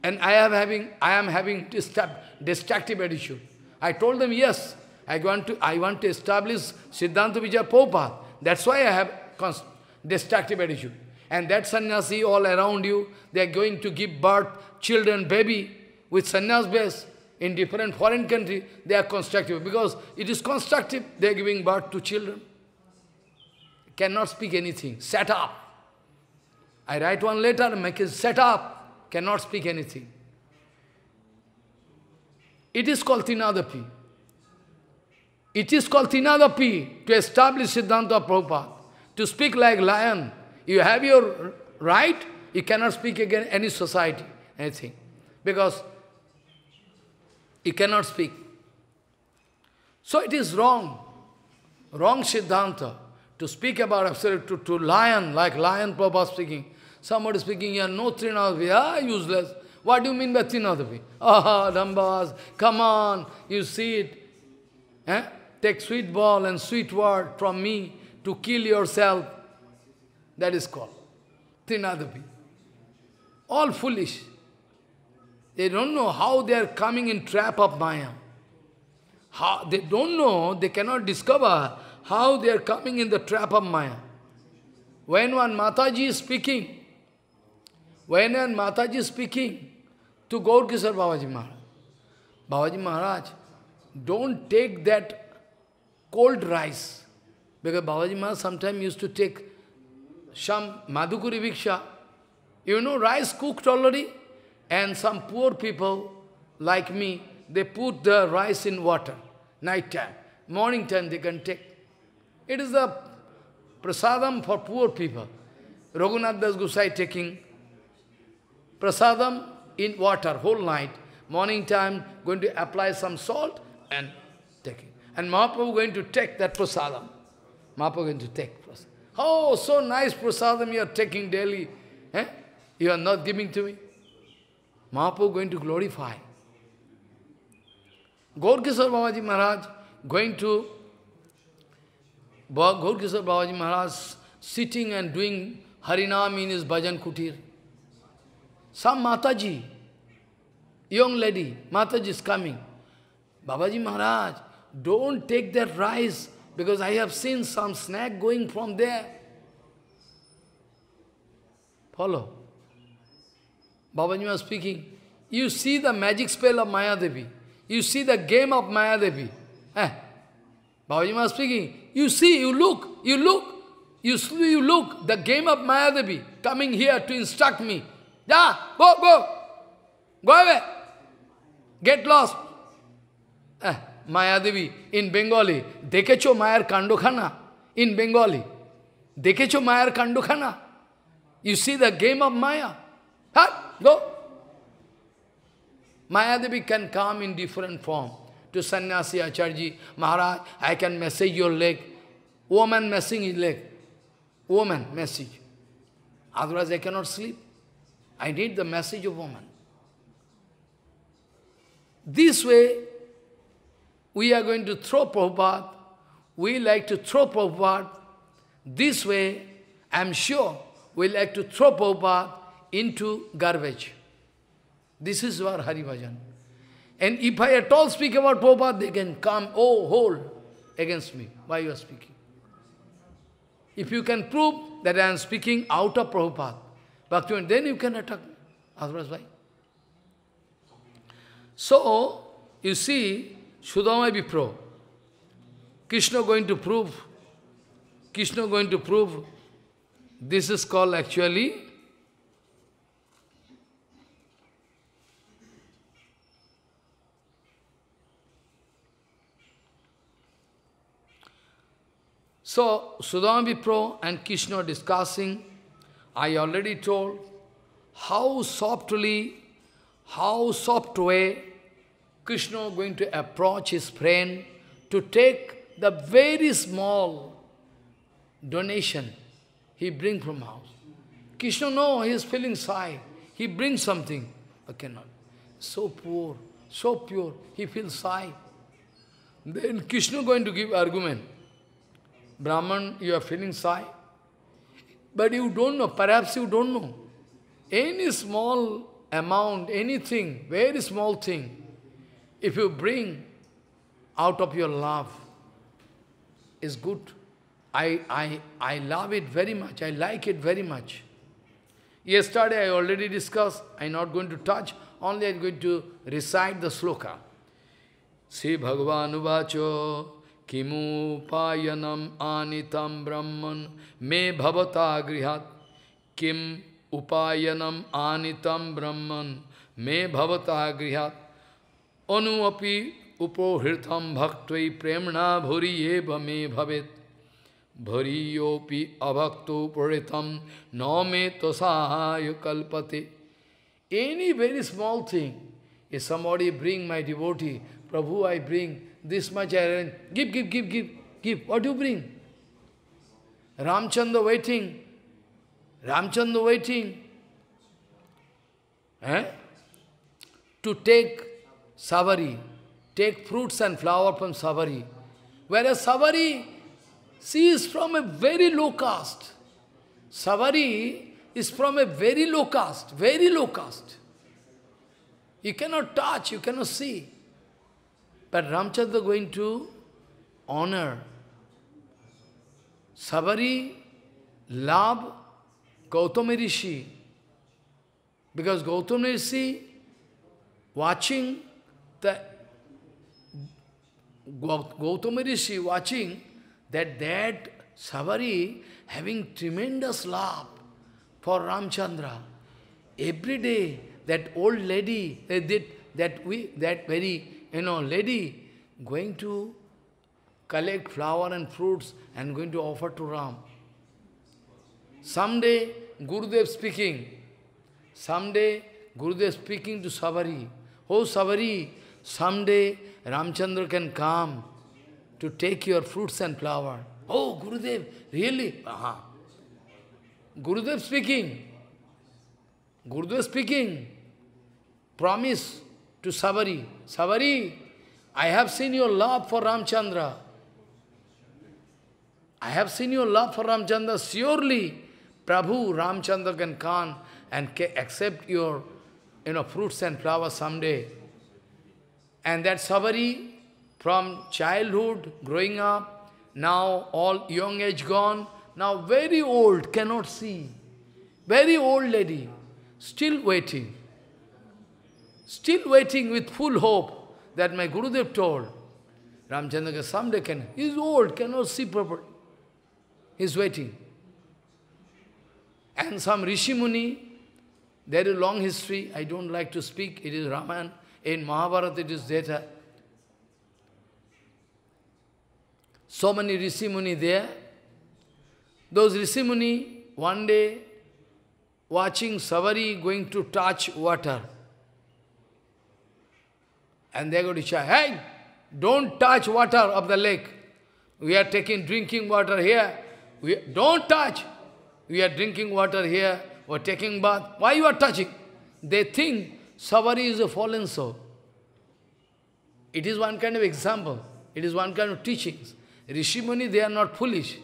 And I am having, I am having destructive attitude. I told them, yes, I want to, I want to establish Siddhanta Vijaya That's why I have destructive attitude. And that sannyasi all around you, they are going to give birth, children, baby, with sannyas base in different foreign country. They are constructive because it is constructive. They are giving birth to children. Cannot speak anything. Set up. I write one letter, make it set up. Cannot speak anything. It is called Tinadapi. It is called Tinadapi to establish Siddhanta Prabhupada. To speak like lion. You have your right, you cannot speak against any society, anything. Because you cannot speak. So it is wrong, wrong Siddhanta, to speak about absolute, to, to lion, like lion Prabhupada speaking. Somebody speaking here, no Trinadapi, ah, useless. What do you mean by Tinadapi? Ah, Dambas, come on, you see it. Eh? Take sweet ball and sweet word from me to kill yourself. That is called Tinadapi. All foolish. They don't know how they are coming in trap of Maya. How, they don't know, they cannot discover how they are coming in the trap of Maya. When one Mataji is speaking, when one Mataji is speaking, to Gaur Kishore Babaji Maharaj. Babaji Maharaj, don't take that cold rice. Because Babaji Maharaj sometimes used to take some Madhukuri Viksha. You know, rice cooked already? And some poor people like me, they put the rice in water, night time. Morning time they can take. It is a prasadam for poor people. Raghunath Das Gosai taking prasadam in water whole night. Morning time, going to apply some salt and take it. And Mahaprabhu going to take that prasadam. Mahaprabhu going to take prasadam. Oh, so nice prasadam you are taking daily. Eh? You are not giving to me. Mahaprabhu going to glorify. Gaur Kishore Babaji Maharaj going to Gaur Kishore Babaji Maharaj sitting and doing Harinam in his bhajan kutir. Some Mataji, young lady, Mataji is coming. Babaji Maharaj, don't take that rice because I have seen some snack going from there. Follow. Babaji was speaking. You see the magic spell of Mayadevi. You see the game of Mayadevi. Eh? Babaji was speaking. You see, you look, you look, you, you look, the game of Mayadevi coming here to instruct me. Ja, go, go. Go away. Get lost. Eh, Devi, in Bengali, dekecho Mayar er Kandukhana, in Bengali. Dekecho Mayar er Kandukhana. You see the game of Maya. Huh? Go. Devi can come in different form. To sannyasi acharji, Maharaj, I can message your leg. Woman messing his leg. Woman, message. Otherwise I cannot sleep. I need the message of woman. This way, we are going to throw Prabhupada. We like to throw Prabhupada. This way, I'm sure, we like to throw Prabhupada into garbage. This is our Hari Bhajan. And if I at all speak about Prabhupada, they can come, oh, hold against me. Why you are speaking? If you can prove that I am speaking out of Prabhupada, Bhaktivinoda, then you can attack me. Otherwise, why? So, you see, Sudama Vipro, Krishna going to prove, Krishna going to prove, this is called actually So Sudama Vipro and Krishna discussing I already told how softly, how soft way Krishna going to approach his friend to take the very small donation he bring from house. Krishna no, he is feeling shy. He brings something, I cannot. So poor, so pure, he feels shy. Then Krishna going to give argument. Brahman, you are feeling shy. But you don't know, perhaps you don't know. Any small amount, anything, very small thing, if you bring out of your love, is good. I, I, I love it very much, I like it very much. Yesterday I already discussed, I'm not going to touch, only I'm going to recite the sloka. Sri Bhagavan Uvacho किमुपायनम आनीतम ब्रह्मन मे भवता गृहात किम उपायनम आनीतम ब्रह्मन मे भवता गृहा अनुअपि उपोहृतम भक्त प्रेमणा भूरी एव मे भवेत अभक्त अभक्तोपहृतम न मे सहाय कल्पते any very small thing a समी bring my devotee Prabhu I bring this much I arrange. Give, give, give, give, give. What do you bring? Ramchandra waiting. Ramchandra waiting. Eh? To take Savari, take fruits and flower from Savari. Whereas Savari, she is from a very low caste. Savari is from a very low caste, very low caste. You cannot touch, you cannot see. But Ramchandra going to honor Sabari, love Gautama Rishi. Because Gautama Rishi watching the Gautama Rishi watching that that Savari having tremendous love for Ramchandra. Every day that old lady that that we that very you know, lady going to collect flower and fruits and going to offer to Ram. Someday, Gurudev speaking, someday, Gurudev speaking to Savari, Oh Savari, someday Ramchandra can come to take your fruits and flower. Oh, Gurudev, really? Aha. Gurudev speaking. Gurudev speaking. Promise to Savari. Savari, I have seen your love for Ramchandra. I have seen your love for Ramchandra. Surely, Prabhu Ramchandra can come and can accept your you know, fruits and flowers someday. And that Savari, from childhood, growing up, now all young age gone, now very old, cannot see. Very old lady, still waiting still waiting with full hope that my Gurudev told, Ramchandra someday can, he is old, cannot see properly. He is waiting. And some Rishi Muni, there is long history, I don't like to speak, it is Raman, in Mahabharata it is data. So many Rishi Muni there. Those Rishi Muni, one day, watching Savari going to touch water. And they're going to say, hey, don't touch water of the lake. We are taking drinking water here. We, don't touch. We are drinking water here. We're taking bath. Why you are touching? They think Savari is a fallen soul. It is one kind of example. It is one kind of teachings. Muni, they are not foolish.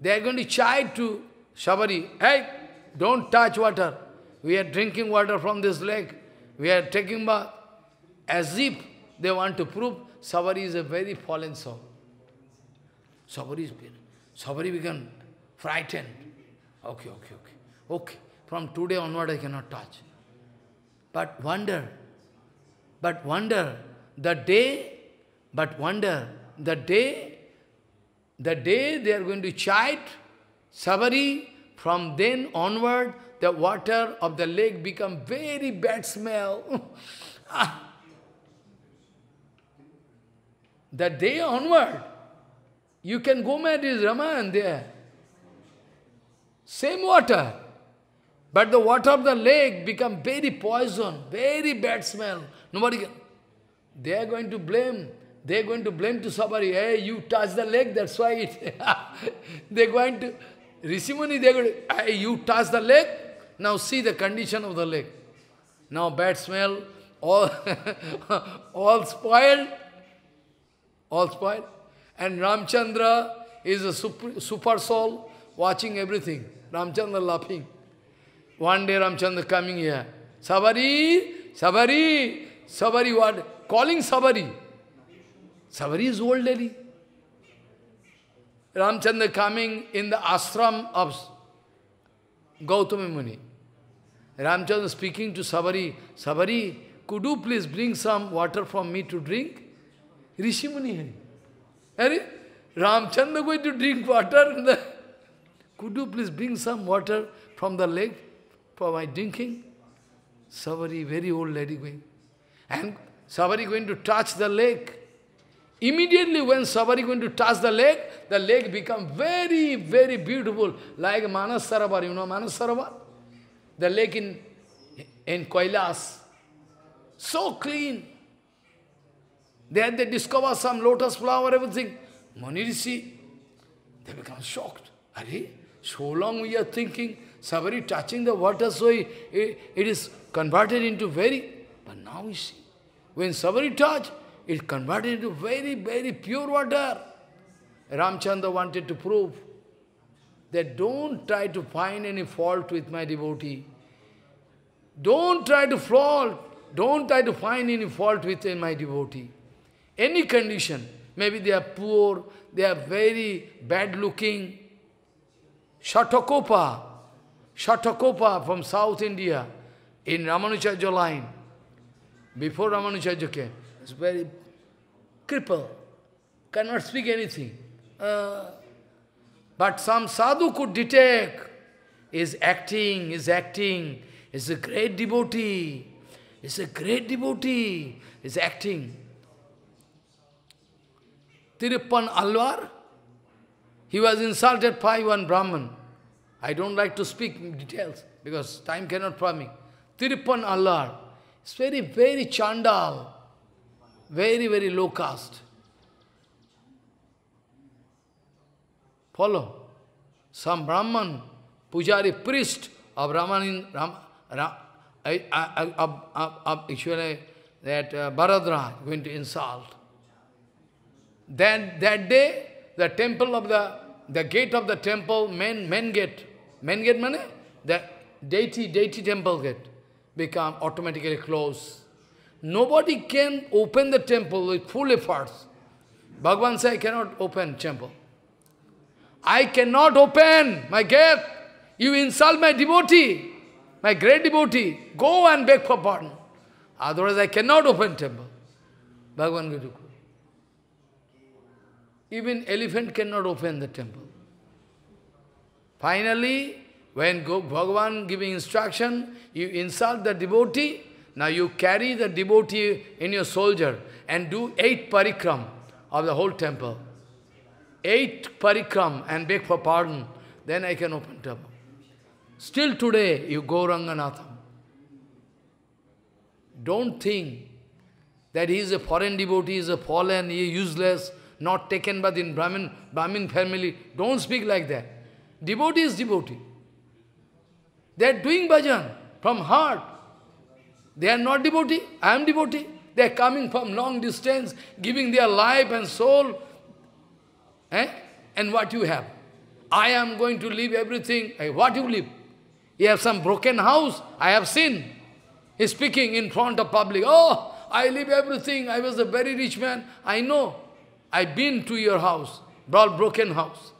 They are going to chide to Savari. hey, don't touch water. We are drinking water from this lake. We are taking bath as if they want to prove Savari is a very fallen soul. Savari is Savari became frightened. Okay, okay, okay. Okay. From today onward I cannot touch. But wonder, but wonder the day, but wonder the day, the day they are going to chide Savari, from then onward the water of the lake become very bad smell. (laughs) Ah, that day onward, you can go mad is Ramayan there. Same water. But the water of the lake become very poison, very bad smell. Nobody can. They are going to blame. They are going to blame to somebody. Hey, you touch the lake, that's why it. (laughs) they are going to. Rishimuni, they are going to. Hey, you touch the lake, now see the condition of the lake. Now bad smell, all, (laughs) all spoiled all spoiled. And Ramchandra is a super, super soul, watching everything. Ramchandra laughing. One day Ramchandra coming here. Sabari, Sabari, Sabari what? Calling Sabari. Sabari is old lady. Ramchandra coming in the ashram of Gautama Muni. Ramchandra speaking to Sabari, Sabari, could you please bring some water for me to drink? Rishi Muni Are Ramchandra going to drink water? Could you please bring some water from the lake for my drinking? Savari, very old lady going. And Savari going to touch the lake. Immediately when Savari going to touch the lake, the lake become very, very beautiful, like Manasarabar. You know Manasarabar? The lake in, in Kailas. So clean, then they discover some lotus flower, everything. Manirishi, they become shocked. Are so long we are thinking, Savari touching the water, so it, it is converted into very, but now we see. When Savari touch, it converted into very, very pure water. Ramchandra wanted to prove that don't try to find any fault with my devotee. Don't try to fault, don't try to find any fault with my devotee any condition. Maybe they are poor, they are very bad looking. Shatakopa, Shatakopa from South India, in Ramanujaja line, before Ramanujaja came, is very crippled, cannot speak anything. Uh, but some sadhu could detect, is acting, is acting, is a great devotee, is a great devotee, is acting. Tiruppan Alwar, he was insulted by one Brahman. I don't like to speak details because time cannot permit. Tiruppan Alwar, is very, very chandal, very, very low caste. Follow? Some Brahman, Pujari priest, of Brahman in Ram, Ram, I, I, I, I, I, actually that uh, Bharadra going to insult. Then that day, the temple of the, the gate of the temple, men men gate, men gate money, the deity, deity temple gate, become automatically closed. Nobody can open the temple with full efforts. Bhagavan says I cannot open temple. I cannot open my gate. You insult my devotee, my great devotee. Go and beg for pardon. Otherwise I cannot open temple. Bhagavan Guru. Even elephant cannot open the temple. Finally, when Bhagavan giving instruction, you insult the devotee, now you carry the devotee in your soldier and do eight parikram of the whole temple. Eight parikram and beg for pardon, then I can open temple. Still today, you go Ranganatham. Don't think that he is a foreign devotee, he is a fallen, he is useless not taken by the Brahmin, Brahmin family. Don't speak like that. Devotee is devotee. They are doing bhajan from heart. They are not devotee. I am devotee. They are coming from long distance, giving their life and soul. Eh? And what you have? I am going to leave everything. Hey, eh, what you leave? You have some broken house. I have seen. He's speaking in front of public. Oh, I leave everything. I was a very rich man. I know. I've been to your house, brought broken house.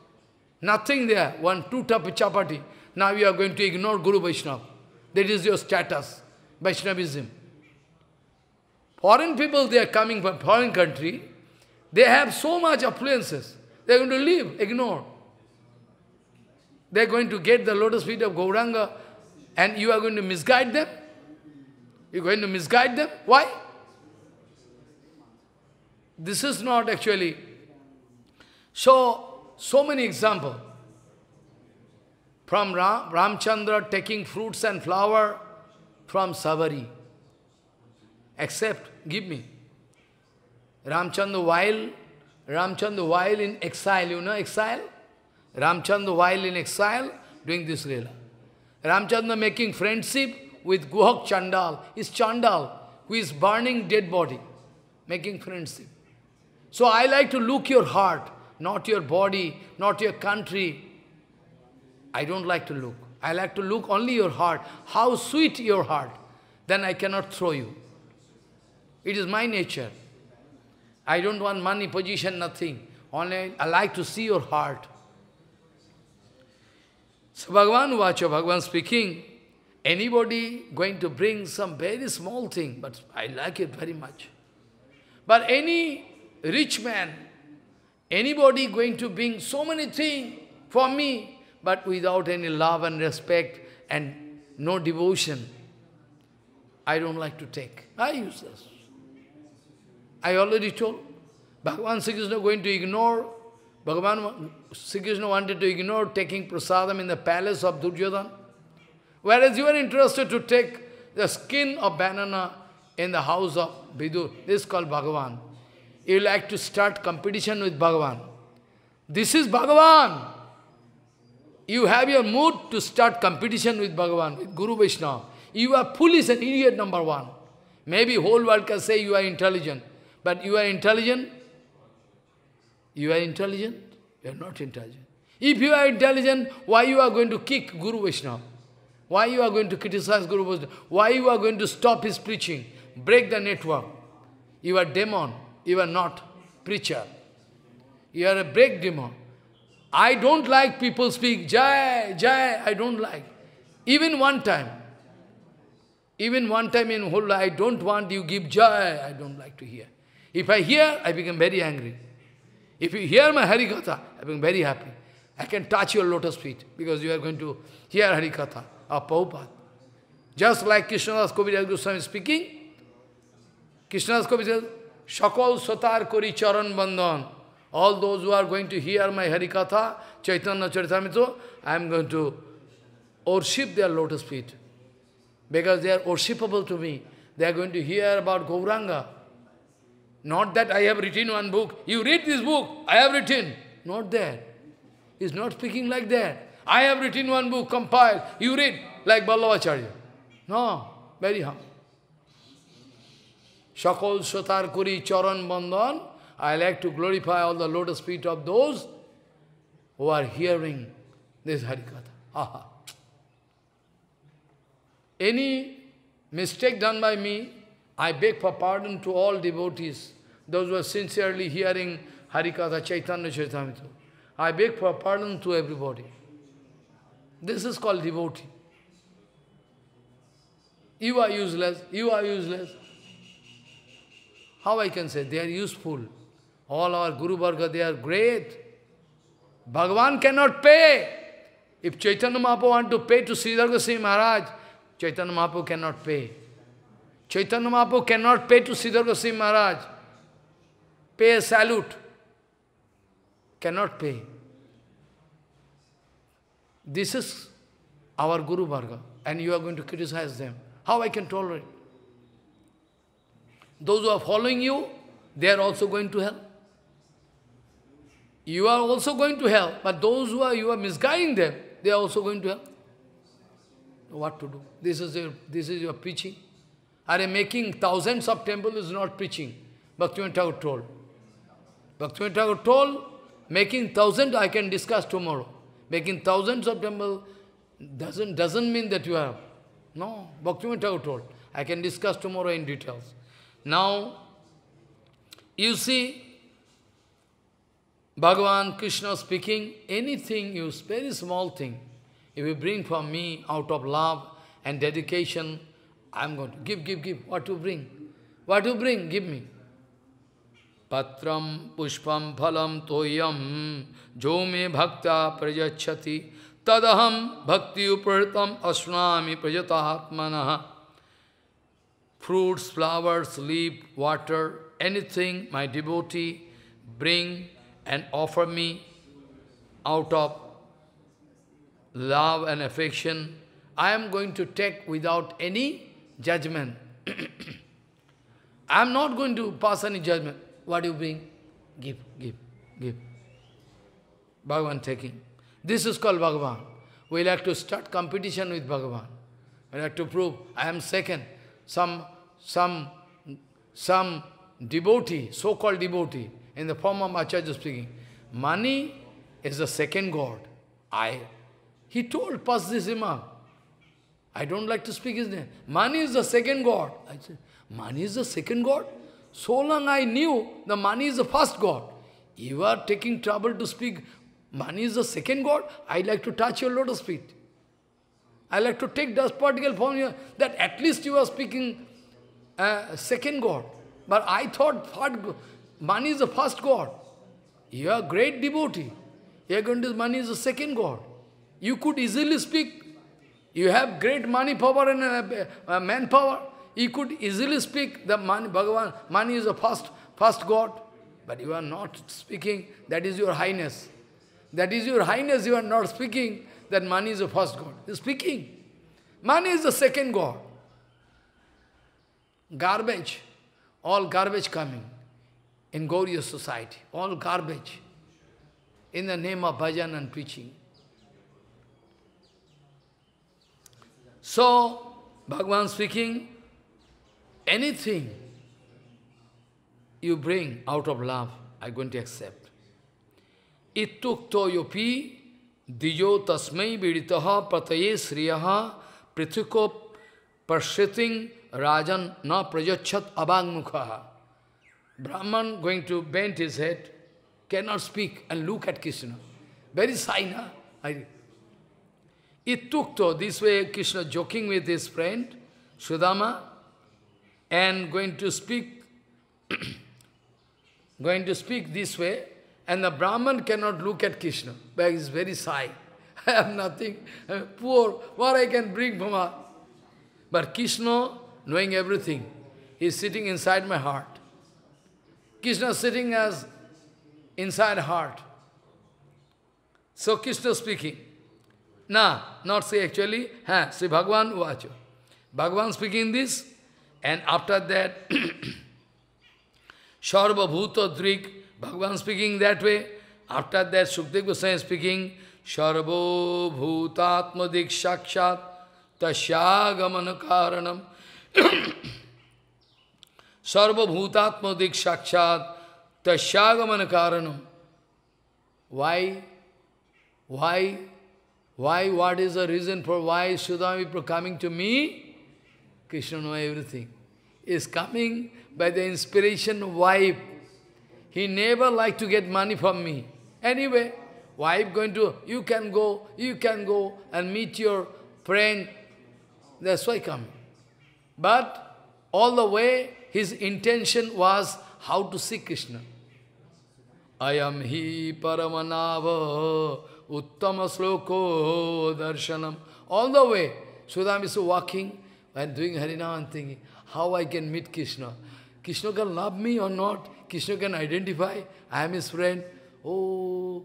Nothing there, one, two tap chapati. Now you are going to ignore Guru Vaishnava. That is your status, Vaishnavism. Foreign people, they are coming from foreign country. They have so much affluences. They are going to leave, ignore. They are going to get the lotus feet of Gauranga and you are going to misguide them? You are going to misguide them? Why? This is not actually. So, so many example. From Ram, Ramchandra taking fruits and flower from Savari. Accept, give me. Ramchandra while, Ramchandra while in exile, you know exile? Ramchandra while in exile, doing this Leela. Ramchandra making friendship with Guhak Chandal, is Chandal, who is burning dead body, making friendship. So I like to look your heart, not your body, not your country. I don't like to look. I like to look only your heart, how sweet your heart. Then I cannot throw you. It is my nature. I don't want money, position, nothing. Only I like to see your heart. So Bhagavan Vacha, Bhagavan speaking, anybody going to bring some very small thing, but I like it very much. But any rich man, anybody going to bring so many things for me, but without any love and respect and no devotion, I don't like to take. I use this. I already told. Bhagavan Sri Krishna going to ignore, Bhagavan Sri Krishna wanted to ignore taking prasadam in the palace of Duryodhana. Whereas you are interested to take the skin of banana in the house of Vidur. This is called Bhagavan you like to start competition with Bhagavan. This is Bhagavan. You have your mood to start competition with Bhagavan, with Guru Vishnu. You are foolish and idiot number one. Maybe whole world can say you are intelligent. But you are intelligent? You are intelligent? You are not intelligent. If you are intelligent, why you are going to kick Guru Vishnu? Why you are going to criticize Guru Vishnu? Why you are going to stop his preaching? Break the network. You are demon you are not preacher. You are a break demon. I don't like people speak, Jai, Jai, I don't like. Even one time, even one time in whole I don't want you give Jai, I don't like to hear. If I hear, I become very angry. If you hear my Harikatha, I become very happy. I can touch your lotus feet, because you are going to hear Harikatha a Prabhupada. Just like Krishna das Kaviraj Goswami speaking, Krishna das Kaviraj Shakal Sotar Kori Charan Bandhan. All those who are going to hear my Harikatha, Chaitanya Charitamrita, I am going to worship their lotus feet. Because they are worshipable to me. They are going to hear about Gauranga. Not that I have written one book. You read this book, I have written. Not that. He's not speaking like that. I have written one book, compiled. You read like Ballavacharya. No, very humble. Shakal Sotar Kuri Charan Bandhan, I like to glorify all the lotus feet of those who are hearing this Harikatha. Aha. Any mistake done by me, I beg for pardon to all devotees, those who are sincerely hearing Harikatha Chaitanya Chaitamita. I beg for pardon to everybody. This is called devotee. You are useless, you are useless. How I can say? They are useful. All our Guru Varga, they are great. Bhagavan cannot pay. If Chaitanya Mahaprabhu want to pay to Sridhar Goswami Maharaj, Chaitanya Mahaprabhu cannot pay. Chaitanya Mahaprabhu cannot pay to Sridhar Goswami Maharaj. Pay a salute. Cannot pay. This is our Guru Bhargava, and you are going to criticize them. How I can tolerate? Those who are following you, they are also going to hell. You are also going to hell, but those who are you are misguiding them, they are also going to hell. What to do? This is your, this is your preaching. Are making thousands of temples is not preaching. Bhaktivinoda Thakur told. Bhaktivinoda Thakur told, making thousands I can discuss tomorrow. Making thousands of temples doesn't, doesn't mean that you are. No, Bhaktivinoda Thakur told. I can discuss tomorrow in details. Now, you see, Bhagavan Krishna speaking, anything you, very small thing, if you bring from me out of love and dedication, I'm going to give, give, give. What to bring? What to bring? Give me. Patram pushpam phalam toyam jo me bhakta prajachati tadaham bhakti upratam asnami prajatahatmanah fruits, flowers, leaf, water, anything my devotee bring and offer me out of love and affection, I am going to take without any judgment. (coughs) I am not going to pass any judgment. What you bring? Give, give, give. Bhagavan taking. This is called Bhagavan. We like to start competition with Bhagavan. We like to prove I am second. Some some, some devotee, so-called devotee, in the form of Acharya speaking, money is the second God. I, he told past this imam, I don't like to speak his name. Money is the second God. I said, money is the second God? So long I knew the money is the first God. You are taking trouble to speak, money is the second God? I like to touch your lotus feet. I like to take dust particle from you, that at least you are speaking second God. But I thought God, money is the first God. You are a great devotee. You are going to money is the second God. You could easily speak. You have great money power and uh, uh manpower. You could easily speak the money, Bhagavan, money is the first, first God. But you are not speaking, that is your highness. That is your highness, you are not speaking that money is the first God. You're speaking. Money is the second God garbage, all garbage coming in Gauriya society, all garbage in the name of bhajan and preaching. So, Bhagavan speaking, anything you bring out of love, I'm going to accept. Ittukto yopi dijo tasmai viditaha prataye sriyaha prithuko parshiting Rajan na prajachat abangmukha. Brahman going to bend his head, cannot speak and look at Krishna. Very sign, I It took to this way Krishna joking with his friend, Sudama, and going to speak, going to speak this way, and the Brahman cannot look at Krishna, but he is very shy. I have nothing, I'm poor, what I can bring, Bhama? But Krishna knowing everything. He is sitting inside my heart. Krishna sitting as inside heart. So Krishna speaking. Nah, not say actually. Ha, say Bhagwan Uvacho. Bhagwan speaking this, and after that, (clears throat) Sarva Bhuta Drik, Bhagwan speaking that way. After that, Sukdev Goswami speaking, Sarvo Bhutatma Dik Shakshat Tashyagaman Karanam (coughs) Sarvabhutatmadik sakshat tashyagaman karanam. Why? Why? Why? What is the reason for why Sudami for coming to me? Krishna knows everything. Is coming by the inspiration wife. He never like to get money from me. Anyway, wife going to, you can go, you can go and meet your friend. That's why come. But all the way, his intention was how to see Krishna. I am he paramanava uttama sloko darshanam. All the way, Sudam is walking and doing Harinam and thinking, how I can meet Krishna. Krishna can love me or not. Krishna can identify. I am his friend. Oh,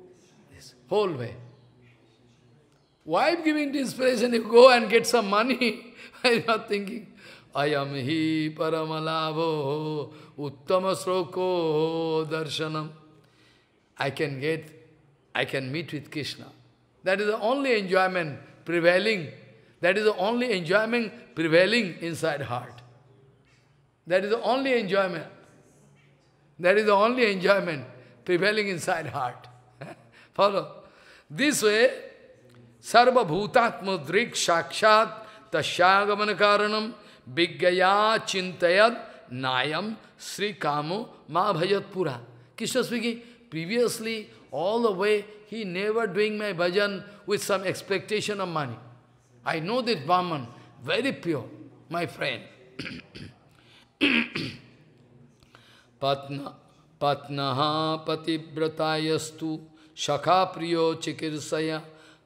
this whole way. Why giving this place and you go and get some money? (laughs) I'm not thinking. I am He लाभो Uttamasroko Darshanam. I can get, I can meet with Krishna. That is the only enjoyment prevailing. That is the only enjoyment prevailing inside heart. That is the only enjoyment. That is the only enjoyment prevailing inside heart. (laughs) Follow. This way, sarva bhutatmudrik shakshat tashyagaman karanam विज्ञया चिंतयत नायम श्री कामो माँ भजत पूरा किशोर स्वीगी previously all the way he never doing my bhajan with some expectation of money I know this brahmin very pure my friend पत्न पतिव्रतायस्तु सखा प्रिय चिकित्सया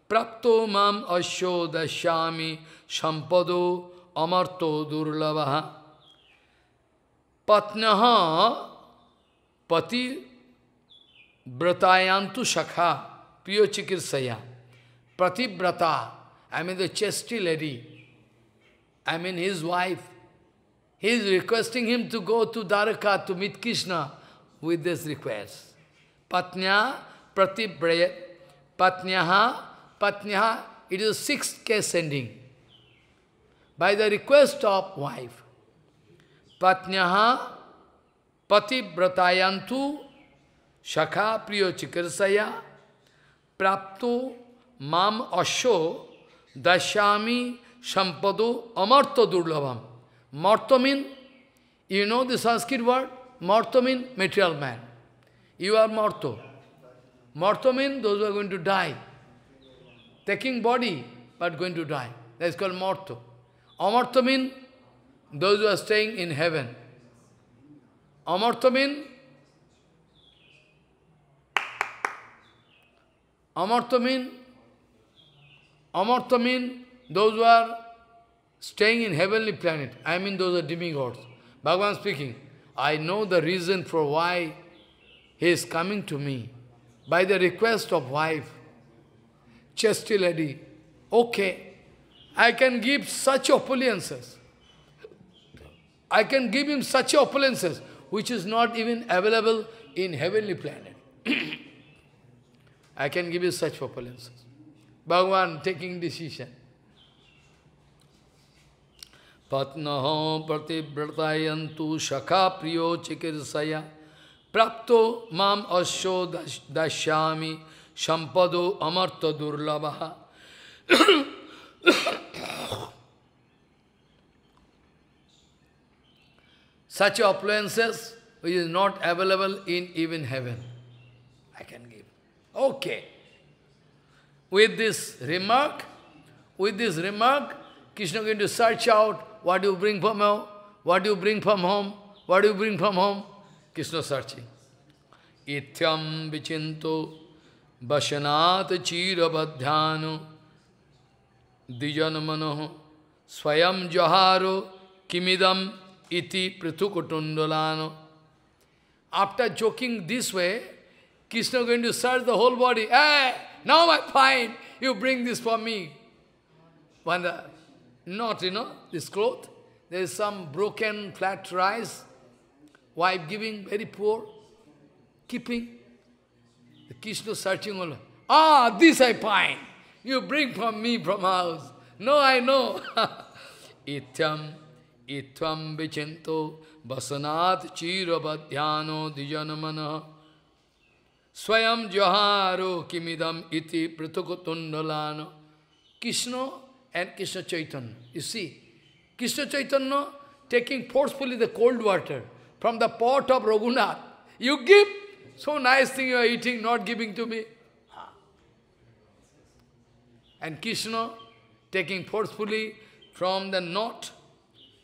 प्राप्त मम अशोदश्यामी संपदो अमर्तो दुर्लभ पत्न पति तो सखा प्रिय चिकित्सया प्रतिव्रता I mean the chaste lady I mean his wife he is requesting him to go to Dwarka to meet Krishna with this request पत्न प्रतिव्रय पत्न पत्न्या it is six case ending by the request of wife. Patnyaha pativratayantu shakha priyo chikarsaya praptu mam asho dashami sampado amartya durlabham. Martya means, you know the Sanskrit word? Martya means material man. You are martya. Martya means those who are going to die. Taking body, but going to die. That is called mortal. Amartya means those who are staying in heaven. Amartya means Amartya Amartya those who are staying in heavenly planet. I mean those are demigods. Bhagavan speaking, I know the reason for why he is coming to me. By the request of wife, chastity lady, okay, I can give such opulences. I can give him such opulences, which is not even available in heavenly planet. (clears throat) I can give you such opulences. Bhagavan taking decision. Patnaho bratayantu shaka priyo chikirsaya prapto mam ashodashami dashyami amar amarta durlabaha (clears throat) Such affluences which is not available in even heaven. I can give. Okay. With this remark, with this remark, Krishna going to search out what do you bring from home, what do you bring from home, what do you bring from home. Krishna searching. Ityam vichinto vashanat chirabadhyanu dijanamano swayam जहारो kimidam iti prithukutundalan. After joking this way, Krishna going to search the whole body. Hey, now I find you bring this for me. Wonder, not, you know, this cloth. There is some broken flat rice, wife giving, very poor, keeping. The Krishna searching all. Ah, this I find. You bring from me from house. No, I know. (laughs) Ityam, itam vichinto, basanat chirabadhyano dijanamana. Swayam joharo kimidam iti pritukutundalana. Krishna and Krishna Chaitanya. You see, Krishna Chaitanya taking forcefully the cold water from the pot of Raghunath. You give, so nice thing you are eating, not giving to me. And Krishna, taking forcefully from the knot,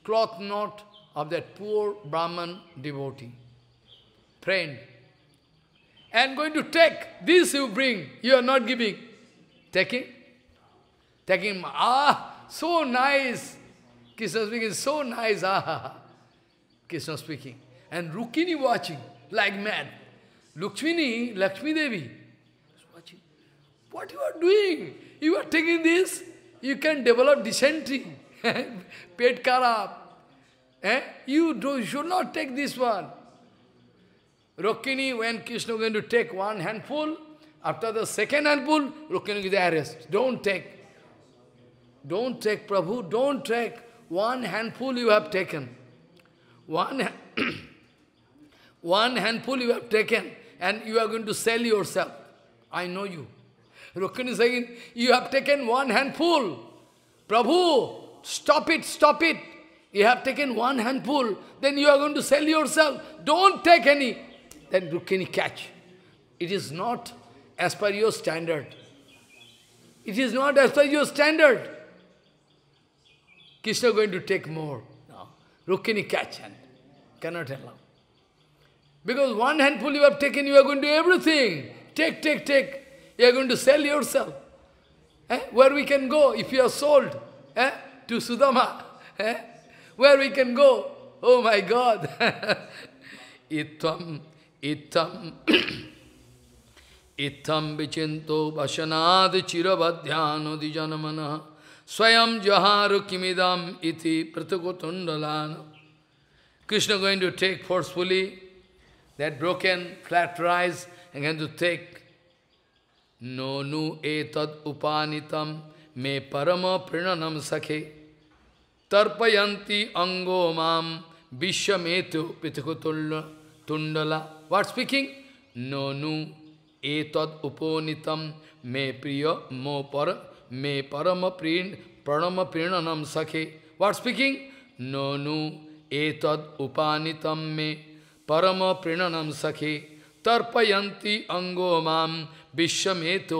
cloth knot of that poor Brahman devotee, friend, and going to take, this you bring, you are not giving. Taking? Taking, ah, so nice. Krishna speaking, so nice, ah. Krishna speaking. And Rukmini watching, like mad. Lakshmini, Lakshmi Devi, watching. What you are doing? You are taking this, you can develop dysentery, (laughs) pet karap. Eh? You do, should not take this one. Rokini, when Krishna going to take one handful, after the second handful, Rokini is arrested. Don't take. Don't take, Prabhu, don't take. One handful you have taken. One, (coughs) one handful you have taken, and you are going to sell yourself. I know you. Rukmini saying, you have taken one handful. Prabhu, stop it, stop it. You have taken one handful, then you are going to sell yourself. Don't take any. Then Rukmini catch. It is not as per your standard. It is not as per your standard. Krishna going to take more. No. Rukmini catch and cannot allow. Because one handful you have taken, you are going to do everything. Take, take, take. You are going to sell yourself. Eh? Where we can go if you are sold eh? to Sudama? Eh? Where we can go? Oh my God! (laughs) Itam itam (clears throat) itam vichinto vasanad chirabadhyano dijanamana swayam jaharu kimidam iti pratukutundalana. Krishna going to take forcefully that broken flat rice and going to take Nonu etad upanitam me parama prinanam sakhe tarpayanti ango mam vishyametu pitikutulla tundala. What speaking? Nonu etad uponitam me priya mo par me parama prin pranama prinanam sakhe. What speaking? Nonu etad upanitam me parama prinanam sakhe. तर्पयती अंगो माम विश्वमेतो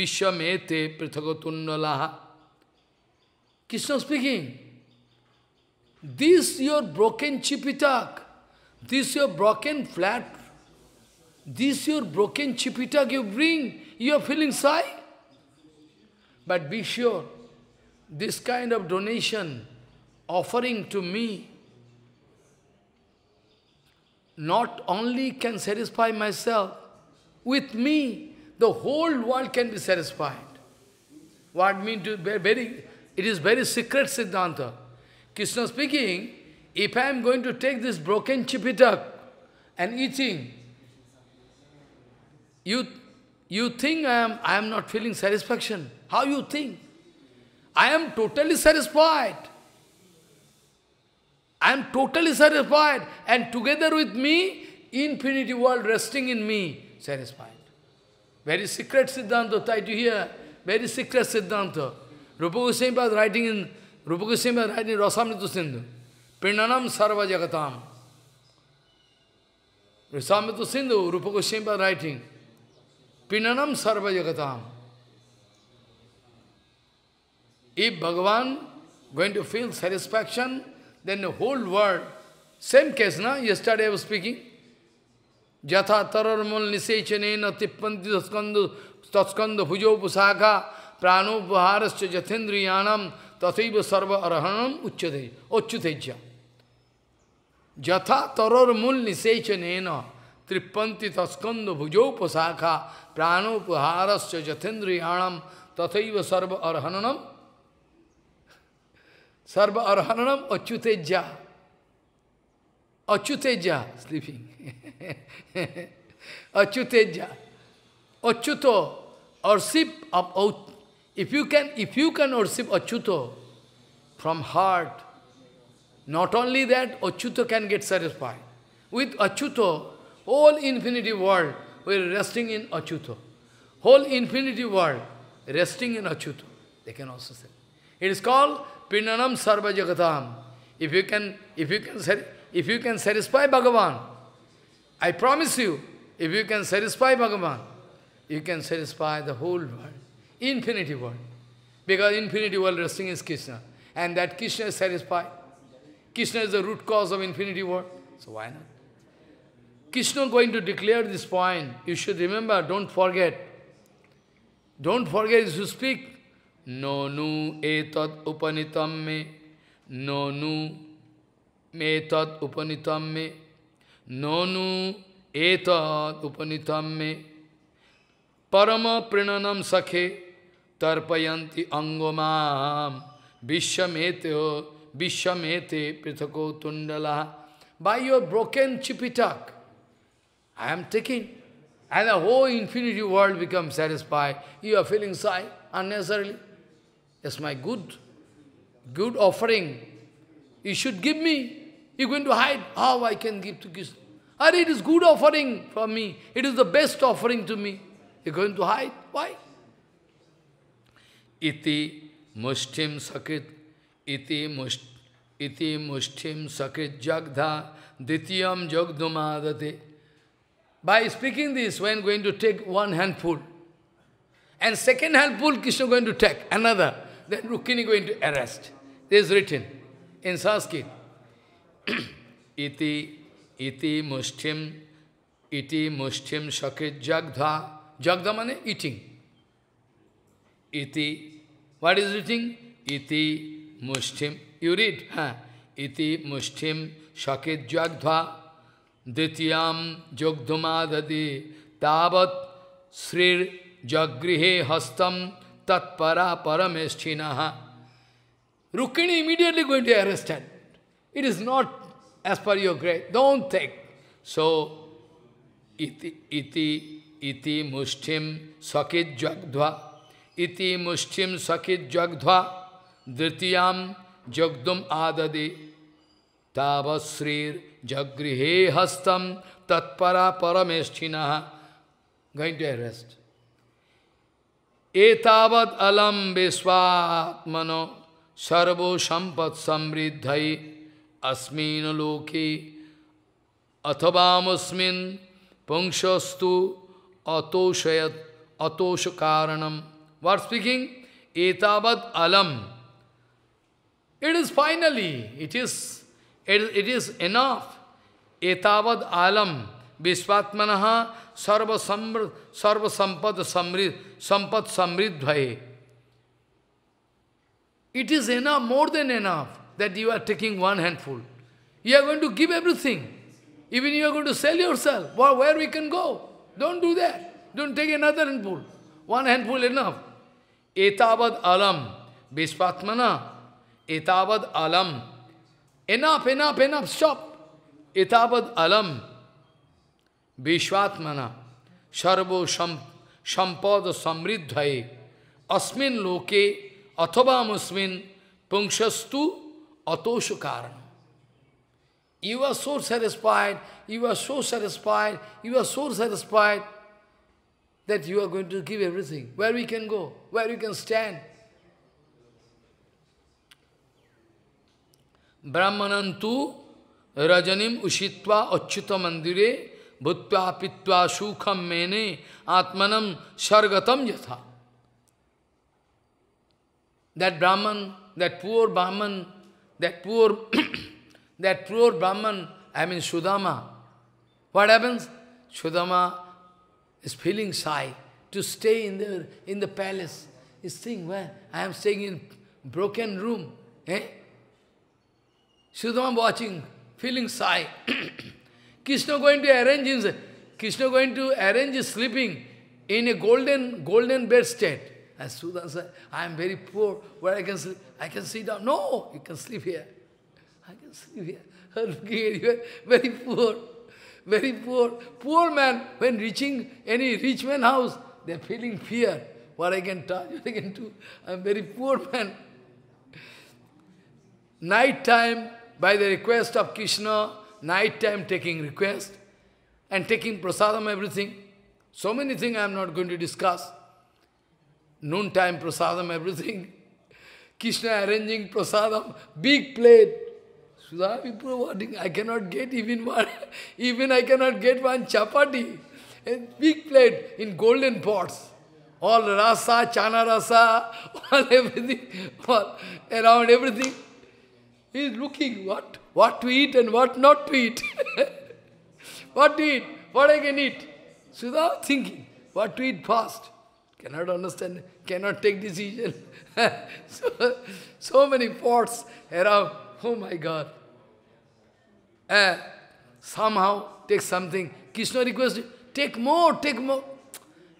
विश्वमेते पृथक Krishna speaking this your broken चिपिटक this your broken flat this your broken चिपिटक you bring you are feeling shy but be sure this kind of donation offering to me not only can satisfy myself, with me, the whole world can be satisfied. What means to very, it is very secret Siddhanta. Krishna speaking, if I am going to take this broken chipitak and eating, you, you think I am, I am not feeling satisfaction. How you think? I am totally satisfied. I am totally satisfied and together with me, infinity world resting in me, satisfied. Very secret Siddhanta, try to hear. Very secret Siddhanta. Rupa Goswami was writing in, Rupa Goswami was writing in Rasamrita Sindhu. Pinnanam Sarva Jagatam. Rasamrita Sindhu, Rupa Goswami was writing. Pinnanam Sarva Jagatam. If Bhagavan going to feel satisfaction, then the whole world, same case, na? yesterday I was speaking, Jatha mul nisechanena tippanti taskandu tatskandu bhujo pusaka prano buharascha jathindriyanam tathaiva sarva arahanam uchyate, uchyateja. Jatha tararmul nisechanena trippanti taskandu bhujo pusaka prano buharascha jathindriyanam tathaiva sarva arahanam Sarva Arhananam Achyuteja. Achyuteja, sleeping. Achyuteja. (laughs) Achyuto, worship of if you can if you can worship Achyuto from heart, not only that, Achyuto can get satisfied. With Achyuto, whole infinity world will resting in Achyuto. Whole infinity world resting in Achyuto. They can also say. It is called Pindanam sarva jagatam. If you can, if you can, if you can satisfy Bhagavan, I promise you, if you can satisfy Bhagavan, you can satisfy the whole world, infinity world. Because infinity world resting is Krishna. And that Krishna is satisfied. Krishna is the root cause of infinity world. So why not? Krishna going to declare this point. You should remember, don't forget. Don't forget, you should speak Nonu nu etat upanitam me, no nu metat upanitam me, no nu etat upanitam me, parama pranam sakhe, tarpayanti angomam, vishyameteo, vishyamete prithako tundala, by your broken chipitak, I am taking, and the whole infinity world becomes satisfied, you are feeling sigh, unnecessarily, it's my good, good offering. You should give me. You're going to hide. How I can give to Krishna? And ah, it is good offering for me. It is the best offering to me. You're going to hide? Why? Iti mushtim sakit. Iti mushtim. Iti मुष्ठिम सकृत जगधा dityam जगदुमादते By speaking this, when going to take one handful, and second handful, Krishna going to take another. Then Rukmini going to arrest. This is written in Sanskrit. (clears throat) iti, iti mushtim, iti mushtim shakit jagdha. Jagdha means eating. Iti. What is written? Iti mushtim. You read. Huh? Iti mushtim shakit jagdha. Dityam jogdhumadadi tabat srir jagrihe hastam tatpara parameshtinaha. Rukini immediately going to arrest her. It is not as per your grace. Don't take. So, iti, iti, iti mushtim sakit jagdva, iti mushtim sakit jagdva, dritiyam jagdum adadi, tavasrir jagrihe hastam tatpara parameshtinaha. Going to arrest etavat alam besvatmano sarvo sampat samriddhai asmin loke athabamusmin pungshastu atoshayat atosha What speaking? Etavat alam. It is finally, it is, it, it is enough. Etāvat alam. Vishwatmanaha sarva, samr, sarva sampad samrid, sampad samridhvaye. It is enough, more than enough, that you are taking one handful. You are going to give everything. Even you are going to sell yourself. where we can go? Don't do that. Don't take another handful. One handful enough. Etavad alam. Vishwatmana. Etavad alam. Enough, enough, enough. Stop. Etavad alam. Vishwatmana Sarvo Sampada Samriddhaye Asmin Loke Athabamusmin Pungshastu Atoshu Karanam. You are so satisfied, you are so satisfied, you are so satisfied that you are going to give everything. Where we can go, where we can stand. Brahmanantu Rajanim Ushitva Achyuta Mandire भूत्वा पित्वा सुखम मैंने आत्मनम स्वर्गतम यथा that Brahman, that poor Brahman, that poor, (coughs) that poor Brahman, I mean Sudama. What happens? Sudama is feeling shy to stay in the, in the palace. He's saying, well, I am staying in broken room. Eh? Sudama watching, feeling shy. (coughs) Krishna going to arrange himself. Krishna going to arrange his sleeping in a golden, golden bed state. And Sudan said, I am very poor, where I can sleep? I can sit down. No, you can sleep here. I can sleep here. Looking at you, very poor, very poor. Poor man, when reaching any rich man house, they're feeling fear. What I can touch, (laughs) what I can do. I'm very poor man. Night time, by the request of Krishna, night time taking request, and taking prasadam, everything. So many things I am not going to discuss. Noon time prasadam, everything. (laughs) Krishna arranging prasadam, big plate. Sudha I cannot get even one, (laughs) even I cannot get one chapati. A big plate in golden pots. All rasa, chana rasa, (laughs) all everything, all around everything. He is looking what, what to eat and what not to eat. (laughs) what to eat, what I can eat. So without thinking, what to eat first. Cannot understand, cannot take decision. (laughs) so, so many thoughts around, oh my God. Uh, somehow take something. Krishna requested, take more, take more.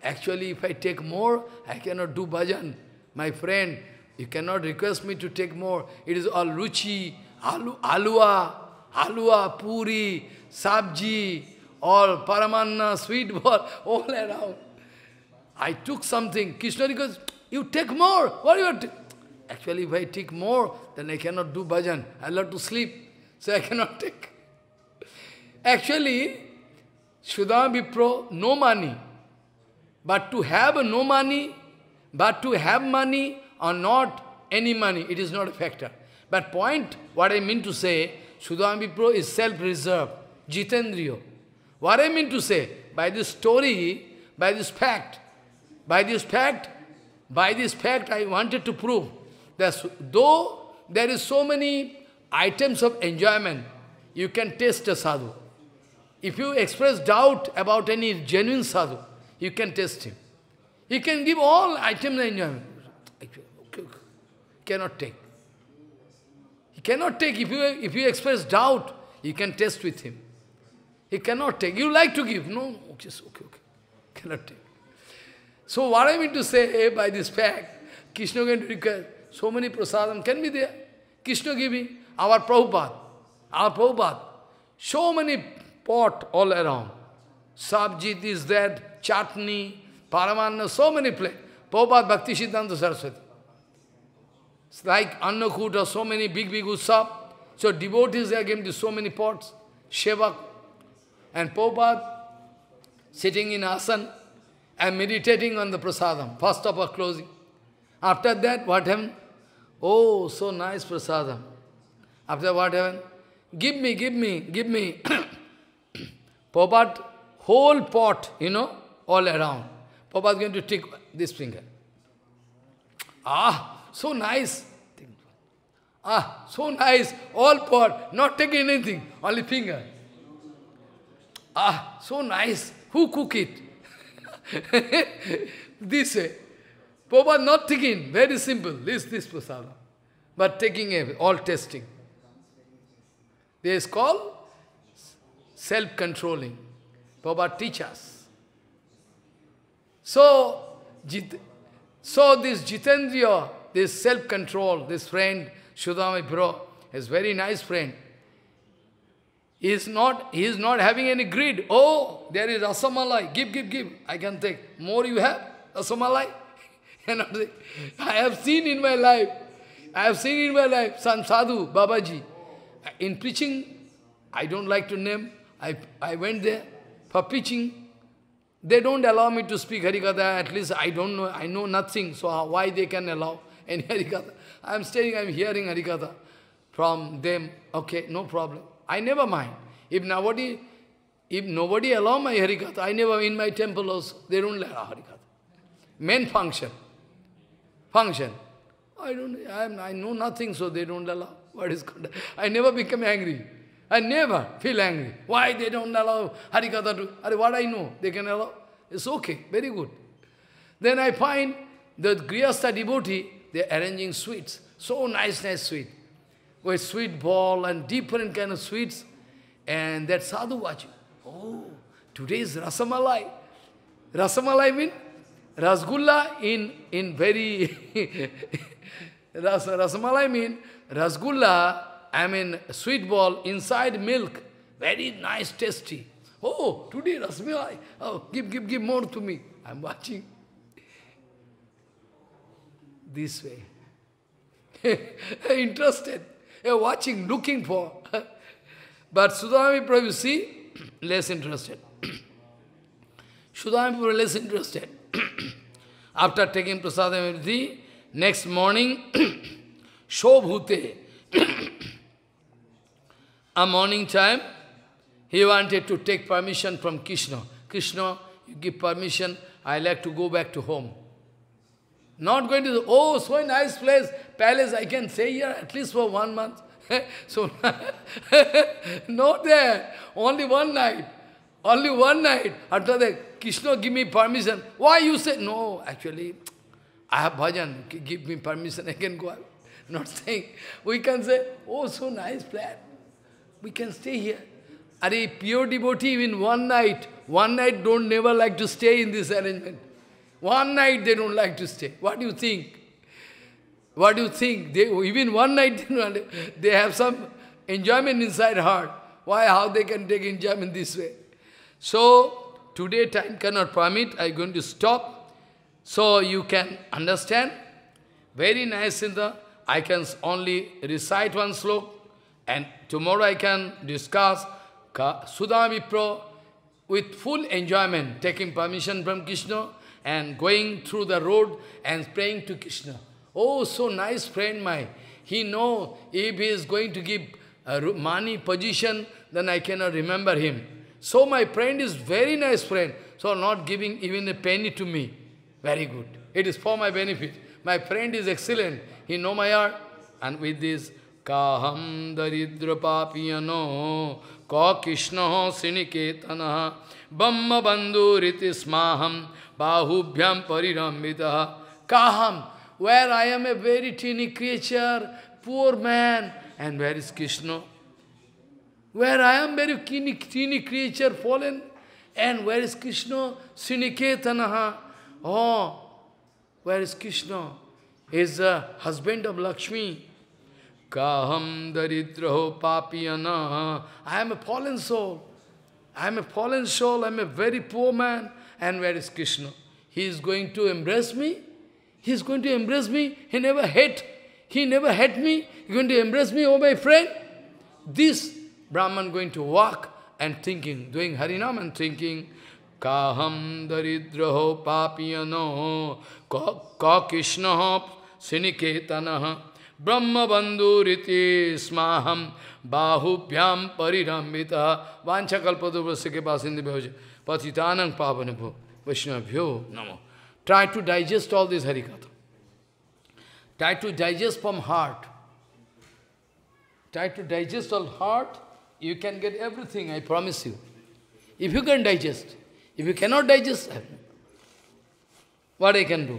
Actually, if I take more, I cannot do bhajan. My friend, you cannot request me to take more. It is all ruchi, alu, alua, alua, puri, sabji, all paramanna, (laughs) sweet ball, all around. I took something. Krishna goes, you take more. What are you Actually, if I take more, then I cannot do bhajan. I'll have to sleep. So I (laughs) cannot take. Actually, Sudha Vipro, no money. But to have no money, but to have money, or not any money, it is not a factor. But point, what I mean to say, Sudhami Pro is self-reserved, Jitendriyo. What I mean to say, by this story, by this fact, by this fact, by this fact I wanted to prove that though there is so many items of enjoyment, you can taste a sadhu. If you express doubt about any genuine sadhu, you can test him. You can give all items of enjoyment cannot take. He cannot take. If you, if you express doubt, you can test with him. He cannot take. You like to give. No, okay, okay, okay. Cannot take. So what I mean to say hey, eh, by this fact, Krishna can request so many prasadam can be there. Krishna giving, our Prabhupada, our Prabhupada, so many pot all around. Sabjit is there, chutney, paramana, so many plates. Prabhupada Bhakti Siddhanta Saraswati. It's like Annakuta, so many big, big usab. So devotees are given to so many pots, Shevak. And Prabhupada sitting in asan and meditating on the prasadam, first of all closing. After that, what happened? Oh, so nice prasadam. After what happened? Give me, give me, give me. (coughs) Prabhupada, whole pot, you know, all around. Prabhupada is going to take this finger. Ah, so nice. Ah, so nice, all pot, not taking anything, only finger. Ah, so nice, who cook it? (laughs) this way. Eh, not taking, very simple, this, this prasada. But taking a, all testing. This is called self-controlling. Baba teach us. So, so this Jitendriya this self-control, this friend, Sudhamai Bro, is very nice friend. He is not, he is not having any greed. Oh, there is Rasamalai. Give, give, give. I can take. More you have? and (laughs) I have seen in my life. I have seen in my life San sadhu, Babaji. In preaching, I don't like to name. I, I went there for preaching. They don't allow me to speak Harikatha. At least I don't know. I know nothing. So uh, why they can allow? any (laughs) Harikatha. I am staying, I am hearing Harikatha from them. Okay, no problem. I never mind. If nobody, if nobody allow my Harikatha, I never, in my temple also, they don't allow Harikatha. Main function. Function. I don't, I, am, I know nothing, so they don't allow. (laughs) What is good? I never become angry. I never feel angry. Why they don't allow Harikatha to, what I know, they can allow. It's okay, very good. Then I find that Grihastha devotee, they're arranging sweets. So nice, nice sweet. With sweet ball and different kind of sweets. And that sadhu watching. Oh, today is Rasamalai. Rasamalai means Rasgulla in, in very... (laughs) Ras, rasamalai means Rasgulla, I mean sweet ball inside milk. Very nice, tasty. Oh, today rasamalai. Oh, give, give, give more to me. I'm watching this way. (laughs) Interested, watching, looking for. (laughs) but Sudhami Prabhu, see, (clears throat) less interested. (clears throat) Sudhami Prabhu less interested. (clears throat) After taking prasadam everything, next morning, Shobhute. A morning time, he wanted to take permission from Krishna. Krishna, you give permission, I like to go back to home. Not going to, oh, so nice place, palace, I can stay here at least for one month. (laughs) so, (laughs) not there, only one night. Only one night. After that, Krishna give me permission. Why you say, no, actually, (tsk) I have bhajan, give me permission, (laughs) I can go out. Not saying, we can say, oh, so nice place We can stay here. Are a pure devotee in one night, one night don't never like to stay in this arrangement. One night they don't like to stay. What do you think? What do you think? They, even one night (laughs) they have some enjoyment inside heart. Why, how they can take enjoyment this way? So, today time cannot permit, I'm going to stop. So you can understand. Very nice in the, I can only recite one slok and tomorrow I can discuss Sudhavipro with full enjoyment, taking permission from Krishna and going through the road and praying to Krishna. Oh, so nice friend my. He know if he is going to give uh, money, position, then I cannot remember him. So my friend is very nice friend, so not giving even a penny to me. Very good. It is for my benefit. My friend is excellent. He know my art. And with this, kaham daridra papiyano क कृष्ण श्रीनिकेतन ब्रह्म बंधुरी स्माहम बाहुभ्याम परिरंबित काहम where I am a very tiny creature poor man and where is Krishna where I am very tiny tiny creature fallen and where is Krishna श्रीनिकेतन हो where is Krishna is the husband of Lakshmi Kaham daridraho papiyana. I am a fallen soul. I am a fallen soul. I am a very poor man. And where is Krishna? He is going to embrace me. He is going to embrace me. He never hate. He never hate me. He is going to embrace me, oh my friend. This Brahman going to walk and thinking, doing Harinam and thinking, Kaham daridraho papiyano ka, ka Krishna siniketanaha brahma bandhu riti smaham bahu pyam parirambita vancha kalpadu vrasake pasindhi bhavaja patitanang pavanabhu vishnabhyo namo try to digest all this harikatha try to digest from heart try to digest all heart you can get everything i promise you if you can digest if you cannot digest what i can do